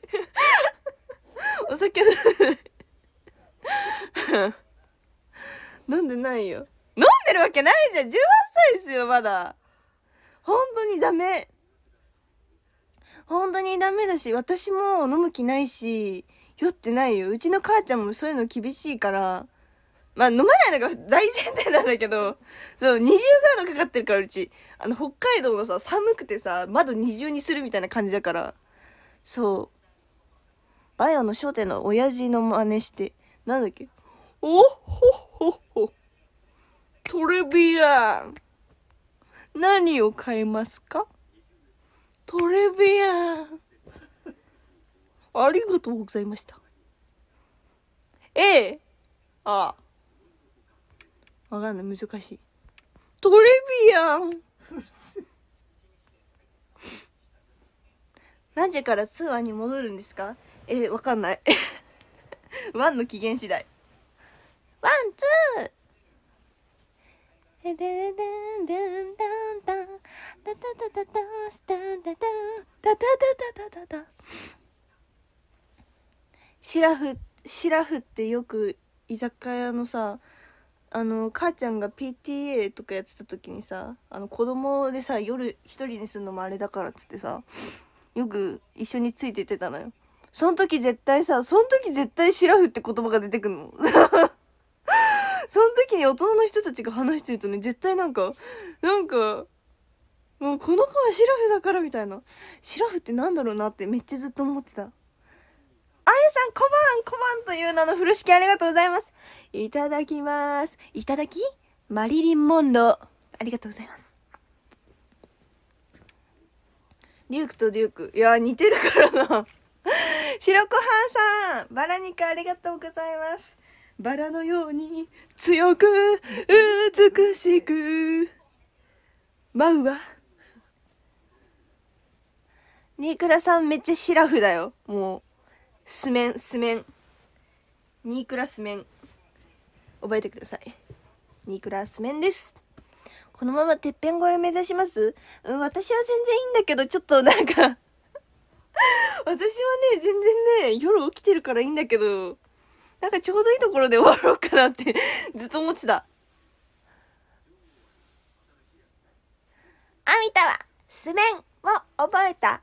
お酒飲んでない 飲んでないよ飲んでるわけないじゃん18歳ですよまだ本当にダメ本当にダメだし私も飲む気ないし酔ってないようちの母ちゃんもそういうの厳しいからまあ、飲まないのが大前提なんだけど、そう、二重ガードかかってるから、うち。あの、北海道のさ、寒くてさ、窓二重にするみたいな感じだから。そう。バイオの商店の親父の真似して、なんだっけ。おっほっほっほ。トレビアン。何を買いますかトレビアン。ありがとうございました。ええ。ああ。わかんない難しいトレビアン何時 から通話に戻るんですかえー、わかんない ワンの機嫌次第ワンツーえででんでんだんだんだだだだダダダダダダダダシラフシラフってよく居酒屋のさあの母ちゃんが PTA とかやってた時にさあの子供でさ夜一人にするのもあれだからっつってさよく一緒についてってたのよその時絶対さその時絶対「シラフ」って言葉が出てくるのその時に大人の人たちが話してるとね絶対なんかなんかもうこの子はシラフだからみたいなシラフってなんだろうなってめっちゃずっと思ってたあゆさん、コバンコバンという名の風呂敷ありがとうございます。いただきます。いただきマリリン・モンロー。ありがとうございます。デュークとデューク。いや、似てるからな。白子ハンさん、バラ肉ありがとうございます。バラのように強く美しく舞うわ。ニークラさんめっちゃシラフだよ。もう、スメン、スメン。ニークラスメン。覚えてくださいニクラスメンですこのままてっぺん越え目指します、うん、私は全然いいんだけどちょっとなんか 私はね全然ね夜起きてるからいいんだけどなんかちょうどいいところで終わろうかなって ずっと思ってたあみたはスメンを覚えた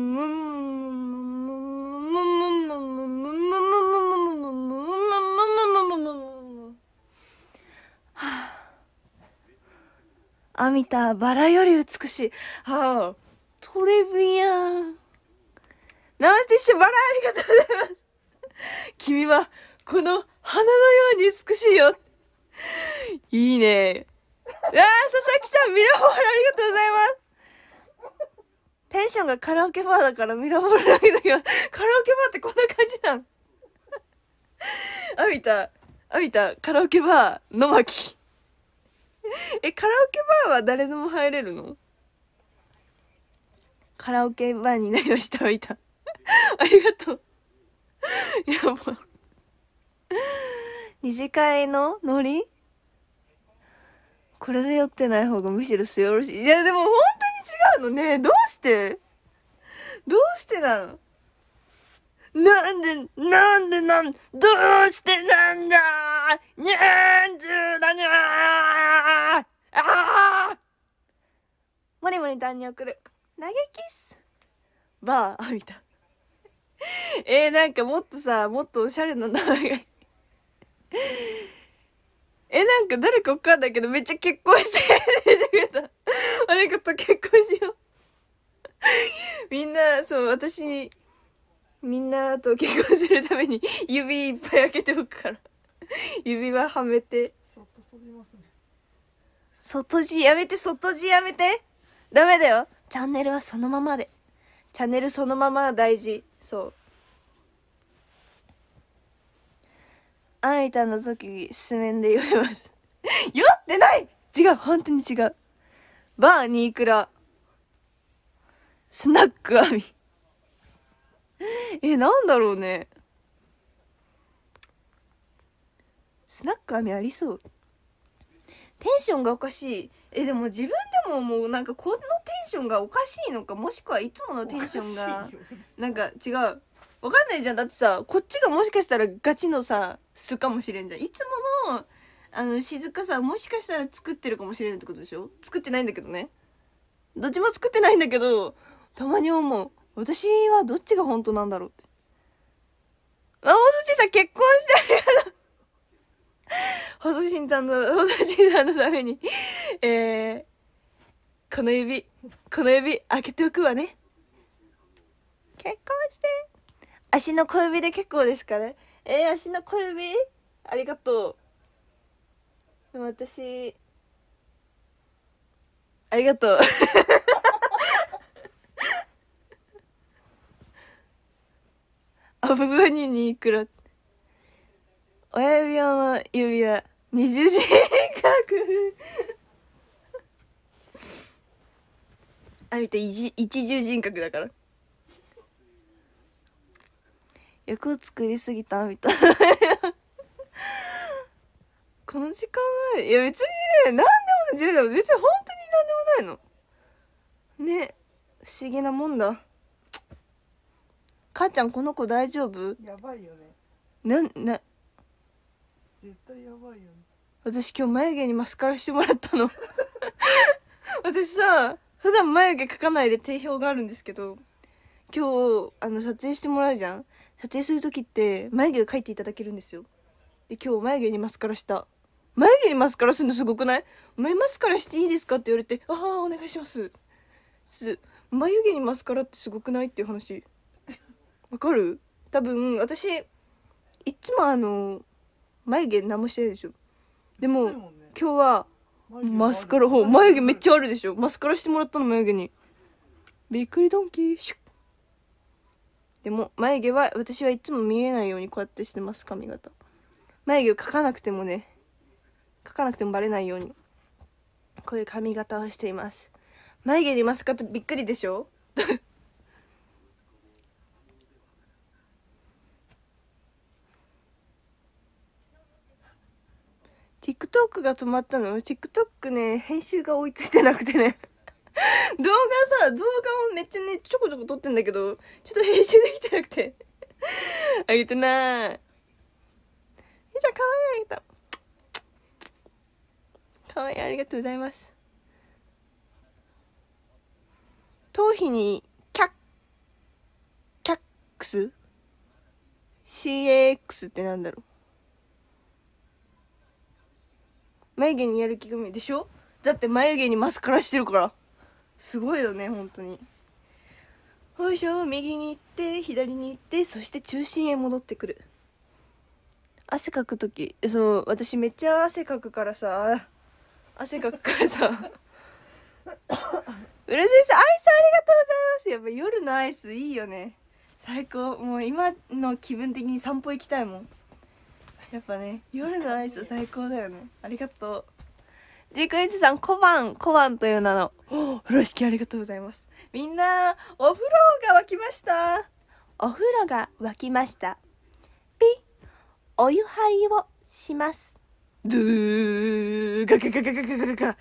アミタバラより美しい。はあ、トレビアン。なッてしバラありがとうございます。君は、この花のように美しいよ。いいね。ああ、佐々木さん、ミラホールありがとうございます。テンションがカラオケバーだからミラホールだけだけど、カラオケバーってこんな感じなん。アミタ、アミタ、カラオケバー、の巻。えカラオケバーは誰でも入れるのカラオケバーに何をしておいた ありがとうやば二次会のノリこれで酔ってない方がむしろすよろしいいやでも本当に違うのねどうしてどうしてなのなんで、なんで、なん、どうしてなんだにゃんじゅうだにゃーあーもりもり団に送る。投げキスバー、あ、見た。えー、なんかもっとさ、もっとおしゃれな名前が。え、なんか誰かわかんないけど、めっちゃ結婚して出てくれた。ありがとう、結婚しよう。みんな、そう、私にみんなと結婚するために 指いっぱい開けておくから 指輪はめてそっと閉じますね外字やめて外字やめてダメだよチャンネルはそのままでチャンネルそのまま大事そうあんいたの時すめんで酔います 酔ってない違う本当に違うバーにいくらスナックアミえ、なんだろうね。スナック飴ありそう。テンションがおかしい。え、でも自分でももうなんかこのテンションがおかしいのか、もしくはいつものテンションが、なんか違う。わかんないじゃん。だってさ、こっちがもしかしたらガチのさ、素かもしれんじゃん。いつもの、あの、静かさ、もしかしたら作ってるかもしれないってことでしょ作ってないんだけどね。どっちも作ってないんだけど、たまに思う。私はどっちが本当なんだろうって。あ、おすちさん結婚してありがとう。ほそしんさんの、ほそしんさんのためにえー、この指、この指開けておくわね。結婚して。足の小指で結構ですかね。えー、足の小指ありがとう。でも私、ありがとう。アブガニにいくら。親指用の指輪、二十人格あ、見て、一重人格だから。欲を作りすぎたみたいなこの時間ないいや別にね何でもない1別に本当に何でもないのね不思議なもんだ母ちゃんこの子大丈夫やばいよねなんな絶対やばいよね私今日眉毛にマスカラしてもらったの 私さ普段眉毛描かないで定評があるんですけど今日あの撮影してもらうじゃん撮影する時って眉毛を描いていただけるんですよで今日眉毛にマスカラした眉毛にマスカラするのすごくない眉マスカラしていいですかって言われてああお願いします眉毛にマスカラってすごくないっていう話わかる多分私いっつもあの眉毛何もしてないでしょでも、ね、今日はマスカラほう眉毛めっちゃあるでしょマスカラしてもらったの眉毛にびっくりドンキーシュッでも眉毛は私はいつも見えないようにこうやってしてます髪型眉毛を描かなくてもね描かなくてもバレないようにこういう髪型をしています眉毛にマスカラってびっくりでしょ TikTok が止まったの ?TikTok ね、編集が追いついてなくてね 動画さ、動画をめっちゃね、ちょこちょこ撮ってんだけど、ちょっと編集できてなくて あげてない。みーちゃん、かわいいあげた。かわいい、ありがとうございます。頭皮に、キャッ、キャックス ?CAX ってなんだろう眉毛にやる気がみでしょだって眉毛にマスカラしてるからすごいよね本当によいしょ右に行って左に行ってそして中心へ戻ってくる汗かく時そう私めっちゃ汗かくからさ汗かくからさ うるせえさんアイスありがとうございますやっぱ夜のアイスいいよね最高もう今の気分的に散歩行きたいもんやっぱね夜のアイス最高だよねありがとうジークイズさん小判小判という名のお風呂敷ありがとうございますみんなお風呂が沸きましたお風呂が沸きましたピお湯張りをしますドゥーガガガガガガガガガ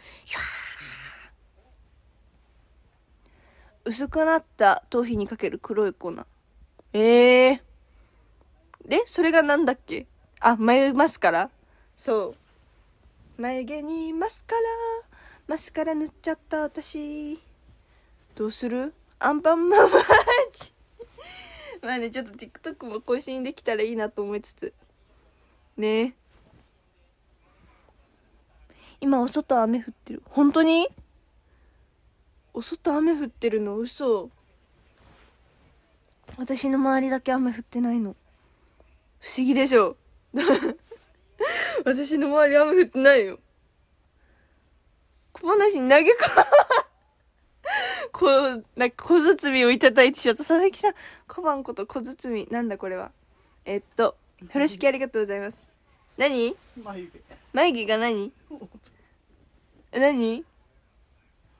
薄くなった頭皮にかける黒い粉えー、でそれがなんだっけあ眉マスカラそう眉毛にマスカラマスカラ塗っちゃった私どうするアンパンマンマージ まあねちょっと TikTok も更新できたらいいなと思いつつね今お外雨降ってる本当にお外雨降ってるの嘘私の周りだけ雨降ってないの不思議でしょ 私の周り雨降ってないよ小話に投げ込む こう、なんか小包をいただいてしまった。佐々木さん、小判こと小包。なんだこれは。えっと、風呂敷ありがとうございます。何眉毛。眉毛が何何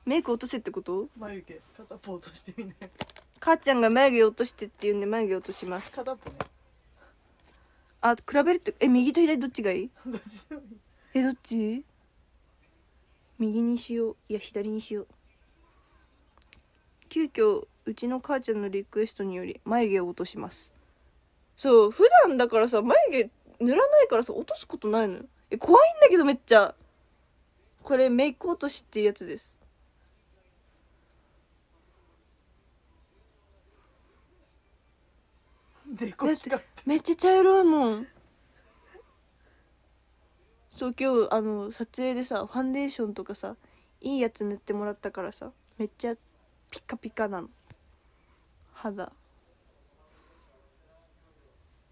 メイク落とせってこと眉毛、片っぽ落としてみない。母ちゃんが眉毛落としてって言うんで眉毛落とします。片っぽね。あ比べるとえ右と左どっちがいいえどっち右にしよういや左にしよう急遽うちの母ちゃんのリクエストにより眉毛を落としますそう普段だからさ眉毛塗らないからさ落とすことないのよえ怖いんだけどめっちゃこれメイク落としっていうやつですでこしかめっちゃ茶色いもんそう今日あの撮影でさファンデーションとかさいいやつ塗ってもらったからさめっちゃピカピカなの肌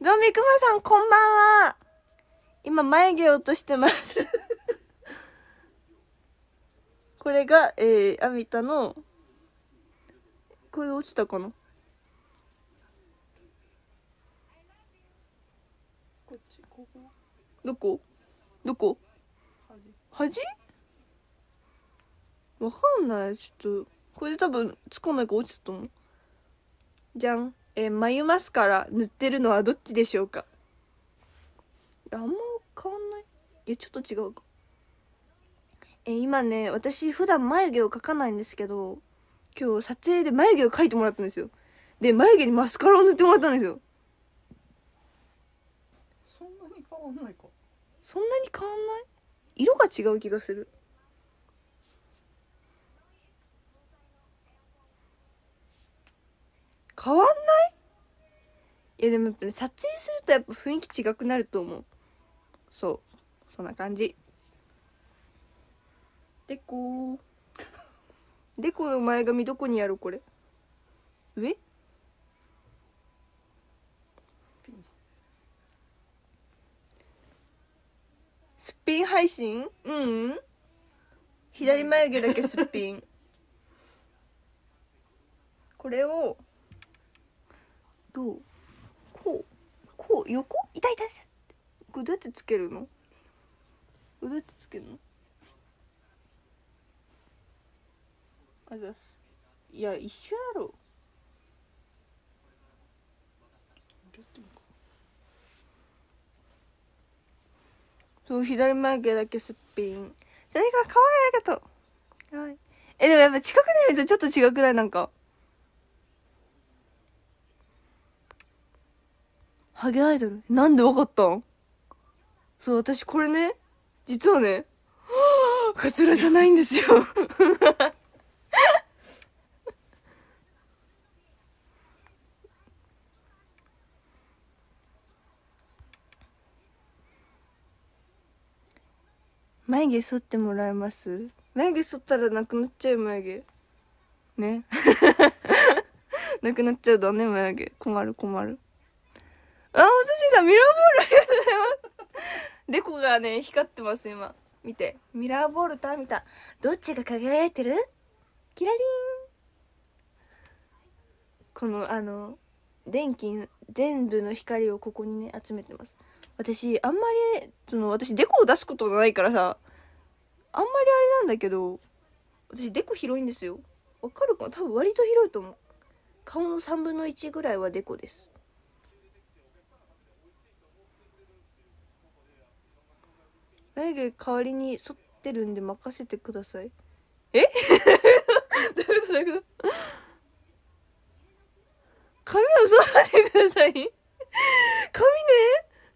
ゾンビクマさんこんばんは今眉毛落としてます これがえー、アミタのこれ落ちたかなどこどこ端わかんないちょっとこれで多分つかないか落ちたと思うじゃんえー、眉マスカラ塗ってるのはどっちでしょうかあんま変わんないいやちょっと違うかえー、今ね私普段眉毛を描かないんですけど今日撮影で眉毛を描いてもらったんですよで眉毛にマスカラを塗ってもらったんですよそんなに変わんないそんなに変わんない色が違う気がする変わんないいやでもやっぱ、ね、撮影するとやっぱ雰囲気違くなると思うそうそんな感じでこーでこの前髪どこにやろこれ上すっぴん配信うん、うん、左眉毛だけすっぴんこれをどうこうこう横痛い痛い痛いこれどうやってつけるのどうやってつけるのあざすいや一緒やろそう、左眉毛だけすっぴん。それが可愛いありがとう。はい。え、でもやっぱ近くで見るとちょっと違くないなんか。ハゲアイドルなんでわかったんそう、私これね、実はね、カツラじゃないんですよ。眉毛剃ってもらえます眉毛剃ったらなくなっちゃう眉毛ね なくなっちゃうだね眉毛困る困るあお寿司さんミラーボールありがとうございますデコがね光ってます今見てミラーボールと見たどっちが輝いてるキラリンこのあの電気全部の光をここにね集めてます私あんまりその私デコを出すことがないからさあんまりあれなんだけど私デコ広いんですよわかるか多分割と広いと思う顔の3分の1ぐらいはデコです眉毛代わりに剃ってるんで任せてくださいえ誰だ 髪は剃ってください 髪ね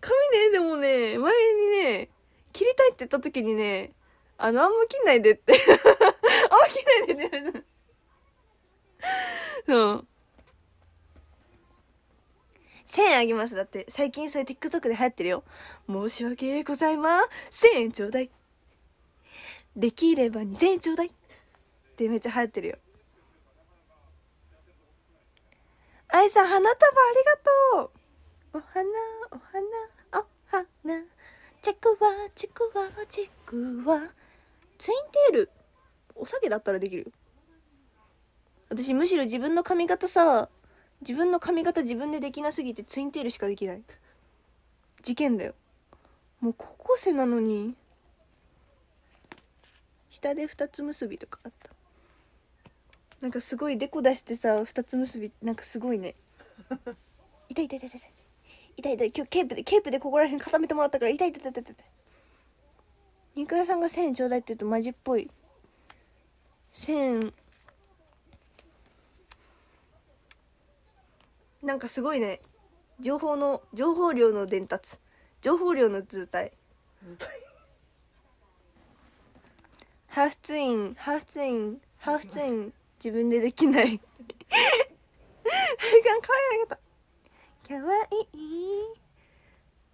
髪ね、でもね、前にね、切りたいって言った時にね、あの、あんま切んないでって あんま切んないでって そう。1000円あげます。だって、最近それ TikTok で流行ってるよ。申し訳ございません。1000円ちょうだい。できれば2000円ちょうだい。ってめっちゃ流行ってるよ。愛さん、花束ありがとうお花、お花。なちくチクくわチクわツインテールお酒だったらできるよ私むしろ自分の髪型さ自分の髪型自分でできなすぎてツインテールしかできない事件だよもう高校生なのに下で二つ結びとかあったなんかすごいデコ出してさ二つ結びなんかすごいね痛い痛い痛い痛い痛い痛い今日ケープでケープでここら辺固めてもらったから痛い痛い痛い痛いニクラさんが1000円ちょうだいって言うとマジっぽい1000円なんかすごいね情報の情報量の伝達情報量の図体図体ハーフツインハーフツインハーフツイン自分でできない かわいかったかわいい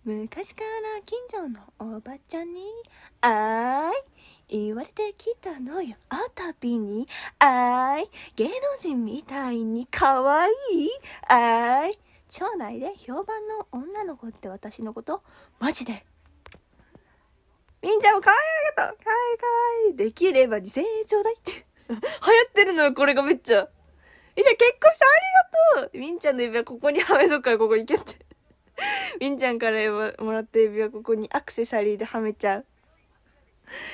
昔から近所のおばちゃんに「あーい」言われてきたのよあたびに「あーい」芸能人みたいにかわいい「あーい」町内で評判の女の子って私のことマジでみんちゃんもかわいかったかわいいかわいいできれば2 0円ちょうだいって流行ってるのよこれがめっちゃみゃ結婚してありがとうみんちゃんの指輪ここにはめとくからここに行けって みんちゃんからもらった指輪ここにアクセサリーではめちゃう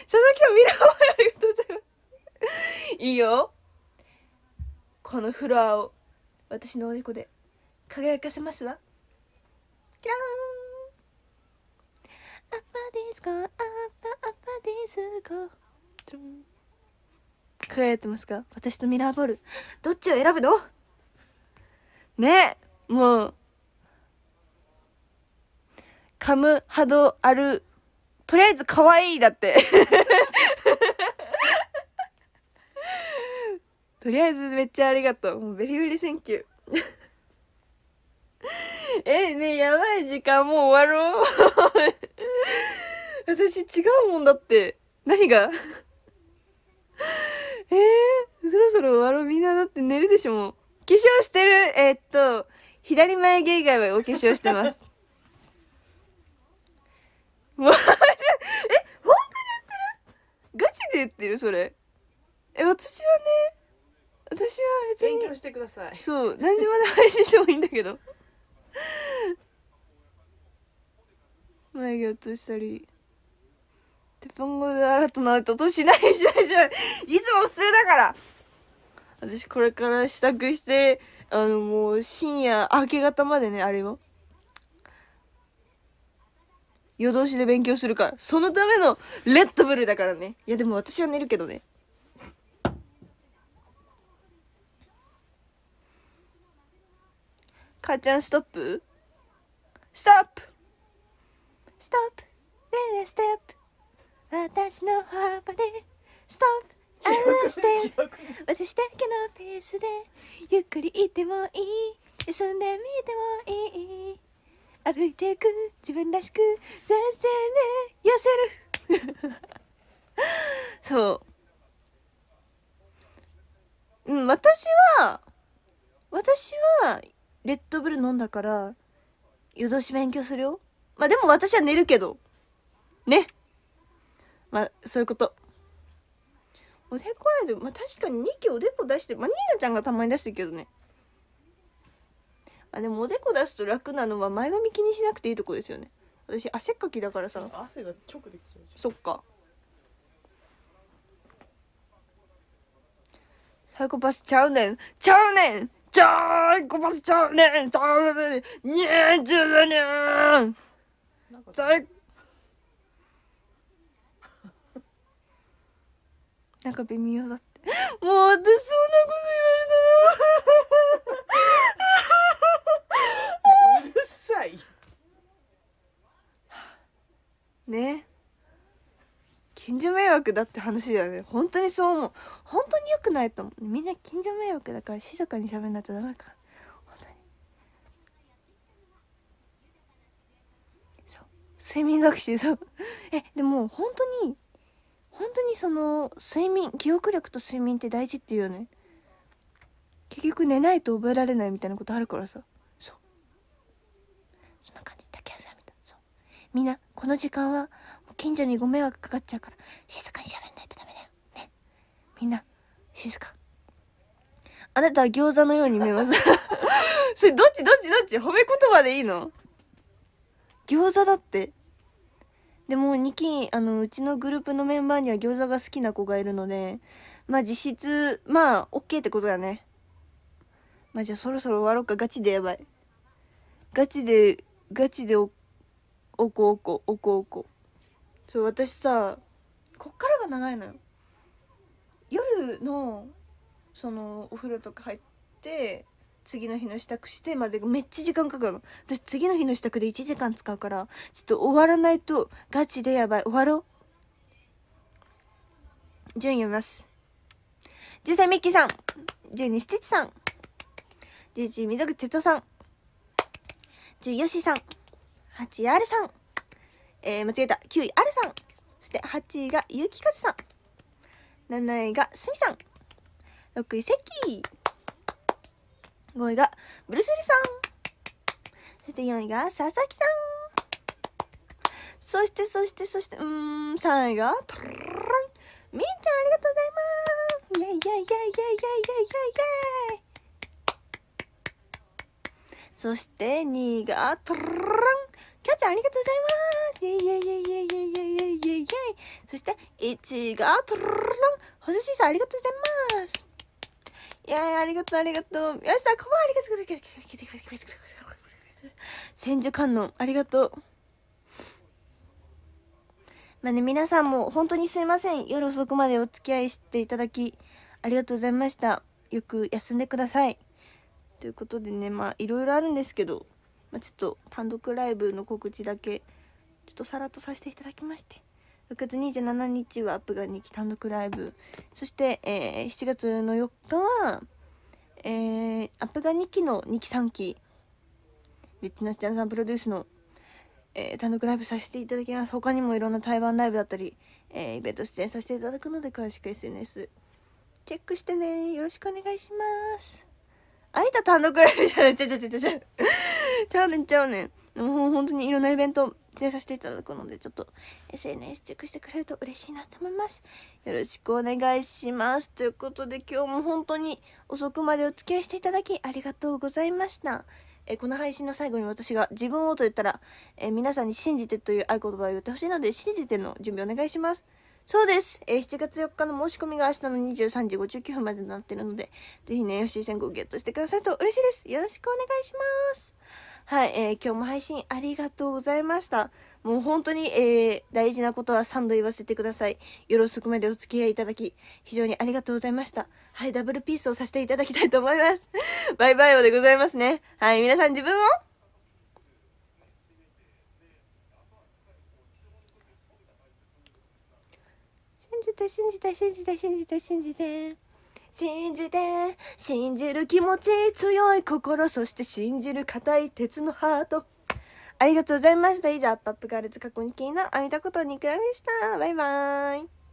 佐々木さんミラモンありがとうございますいいよこのフロアを私のおでこで輝かせますわキラーンアッパディスコアッパアッパディスコ輝いてますか私とミラーボールどっちを選ぶのねもうカム波動あるとりあえず可愛いだって とりあえずめっちゃありがとうもうベリベリセンキュー えねやばい時間もう終わろう 私違うもんだって何がえー、そろそろ終わろう。みんなだって寝るでしょ、もう。化粧してるえー、っと、左眉毛以外はお化粧してます。え、本当にやってるガチで言ってるそれ。え、私はね、私は別に。勉強してください。そう、何時まで配信してもいいんだけど。眉毛落としたり。日本語で新たな音としないしないしないいつも普通だから私これから支度してあのもう深夜明け方までねあれを。夜通しで勉強するからそのためのレッドブルだからねいやでも私は寝るけどね母ちゃんストップストップストップねえねえストップ私の幅でストップあして私だけのペースでゆっくり行ってもいい休んでみてもいい歩いていく自分らしく全然ね痩せる そううん私は私はレッドブル飲んだから夜通し勉強するよまあでも私は寝るけどねまあそういうことおでこアイドルまあ確かに2期おでこ出してまあニーナちゃんがたまに出してるけどねあでもおでこ出すと楽なのは前髪気にしなくていいとこですよね私汗っかきだからさ汗が直できちゃうそっかサイコパスちゃうねんちゃうねんちゃイコパスちゃうねんちゃうねんにゃーちゅうねん なんか微妙だってもう私そんなこと言われたらうるさいね近所迷惑だって話だよね本当にそう思う本当に良くないと思うみんな近所迷惑だから静かに喋んないとダメか本当にそう睡眠学習そうえでも本当に本当にその睡眠記憶力と睡眠って大事っていうよね結局寝ないと覚えられないみたいなことあるからさそうそんな感じ竹谷さんみたいそうみんなこの時間は近所にご迷惑かかっちゃうから静かに喋んないとダメだよねみんな静かあなたは餃子のように見えますそれどっちどっちどっち褒め言葉でいいの餃子だってでも2期あのうちのグループのメンバーには餃子が好きな子がいるのでまあ実質まあ OK ってことだねまあじゃあそろそろ終わろうかガチでやばいガチでガチでおおこおこおこおこそう私さこっからが長いのよ夜のそのお風呂とか入って次の日の支度してまでめっちゃ時間かかるの私次の日の支度で1時間使うからちょっと終わらないとガチでやばい終わろう順位読みます13ミッキーさん12ステッチさん11溝口哲夫さん10ヨシさん8ルさんえー、間違えた9位アルさんそして8位が結城和さん7位がすみさん6位関5位がブルース・リさんそして4位が佐々木さんそしてそしてそしてうん3位がトロンみーちゃんありがとうございますイェイイェイイェイイェイイェイイェイイェイそして2位がトロンャッちゃんありがとうございますイェイイェイイェイイェイイェイイェイイェイイェイそして1位がトロン星さんありがとうございますいやいや、ありがとう、ありがとう。よっしゃ、こばありがとう。千手観音、ありがとう。まあね、皆さんも本当にすいません。夜遅くまでお付き合いしていただき、ありがとうございました。よく休んでください。ということでね、まあ、いろいろあるんですけど、まあ、ちょっと単独ライブの告知だけ、ちょっとさらっとさせていただきまして。6月27日はアップガンに単独ライブそして、えー、7月の4日は、えー、アップガン2期の2期3期リッチナちゃんさんプロデュースの、えー、単独ライブさせていただきます他にもいろんな台湾ライブだったり、えー、イベント出演させていただくので詳しく SNS チェックしてねよろしくお願いしますあいた単独ライブじゃないちゃちゃちゃちゃちゃちゃうねんちゃうねんもう本当にいろんなイベント出演させていただくのでちょっと SNS チェックしてくれると嬉しいなと思いますよろしくお願いしますということで今日も本当に遅くまでお付き合いしていただきありがとうございましたえこの配信の最後に私が自分をと言ったら、え皆さんに信じてという合言葉を言ってほしいので信じての準備お願いしますそうです、えー、7月4日の申し込みが明日の23時59分までになってるので、ぜひね、吉井選考ゲットしてくださると嬉しいです。よろしくお願いします。はい、えー、今日も配信ありがとうございました。もう本当に、えー、大事なことは3度言わせてください。夜遅くまでお付き合いいただき、非常にありがとうございました。はい、ダブルピースをさせていただきたいと思います。バイバイオでございますね。はい、皆さん自分を信じて信じて信じて信じて信じて。信じて信じる気持ち強い心そして信じる固い鉄のハートありがとうございました以上アップアップガールズ過去に気になあみたことにくらでしたバイバーイ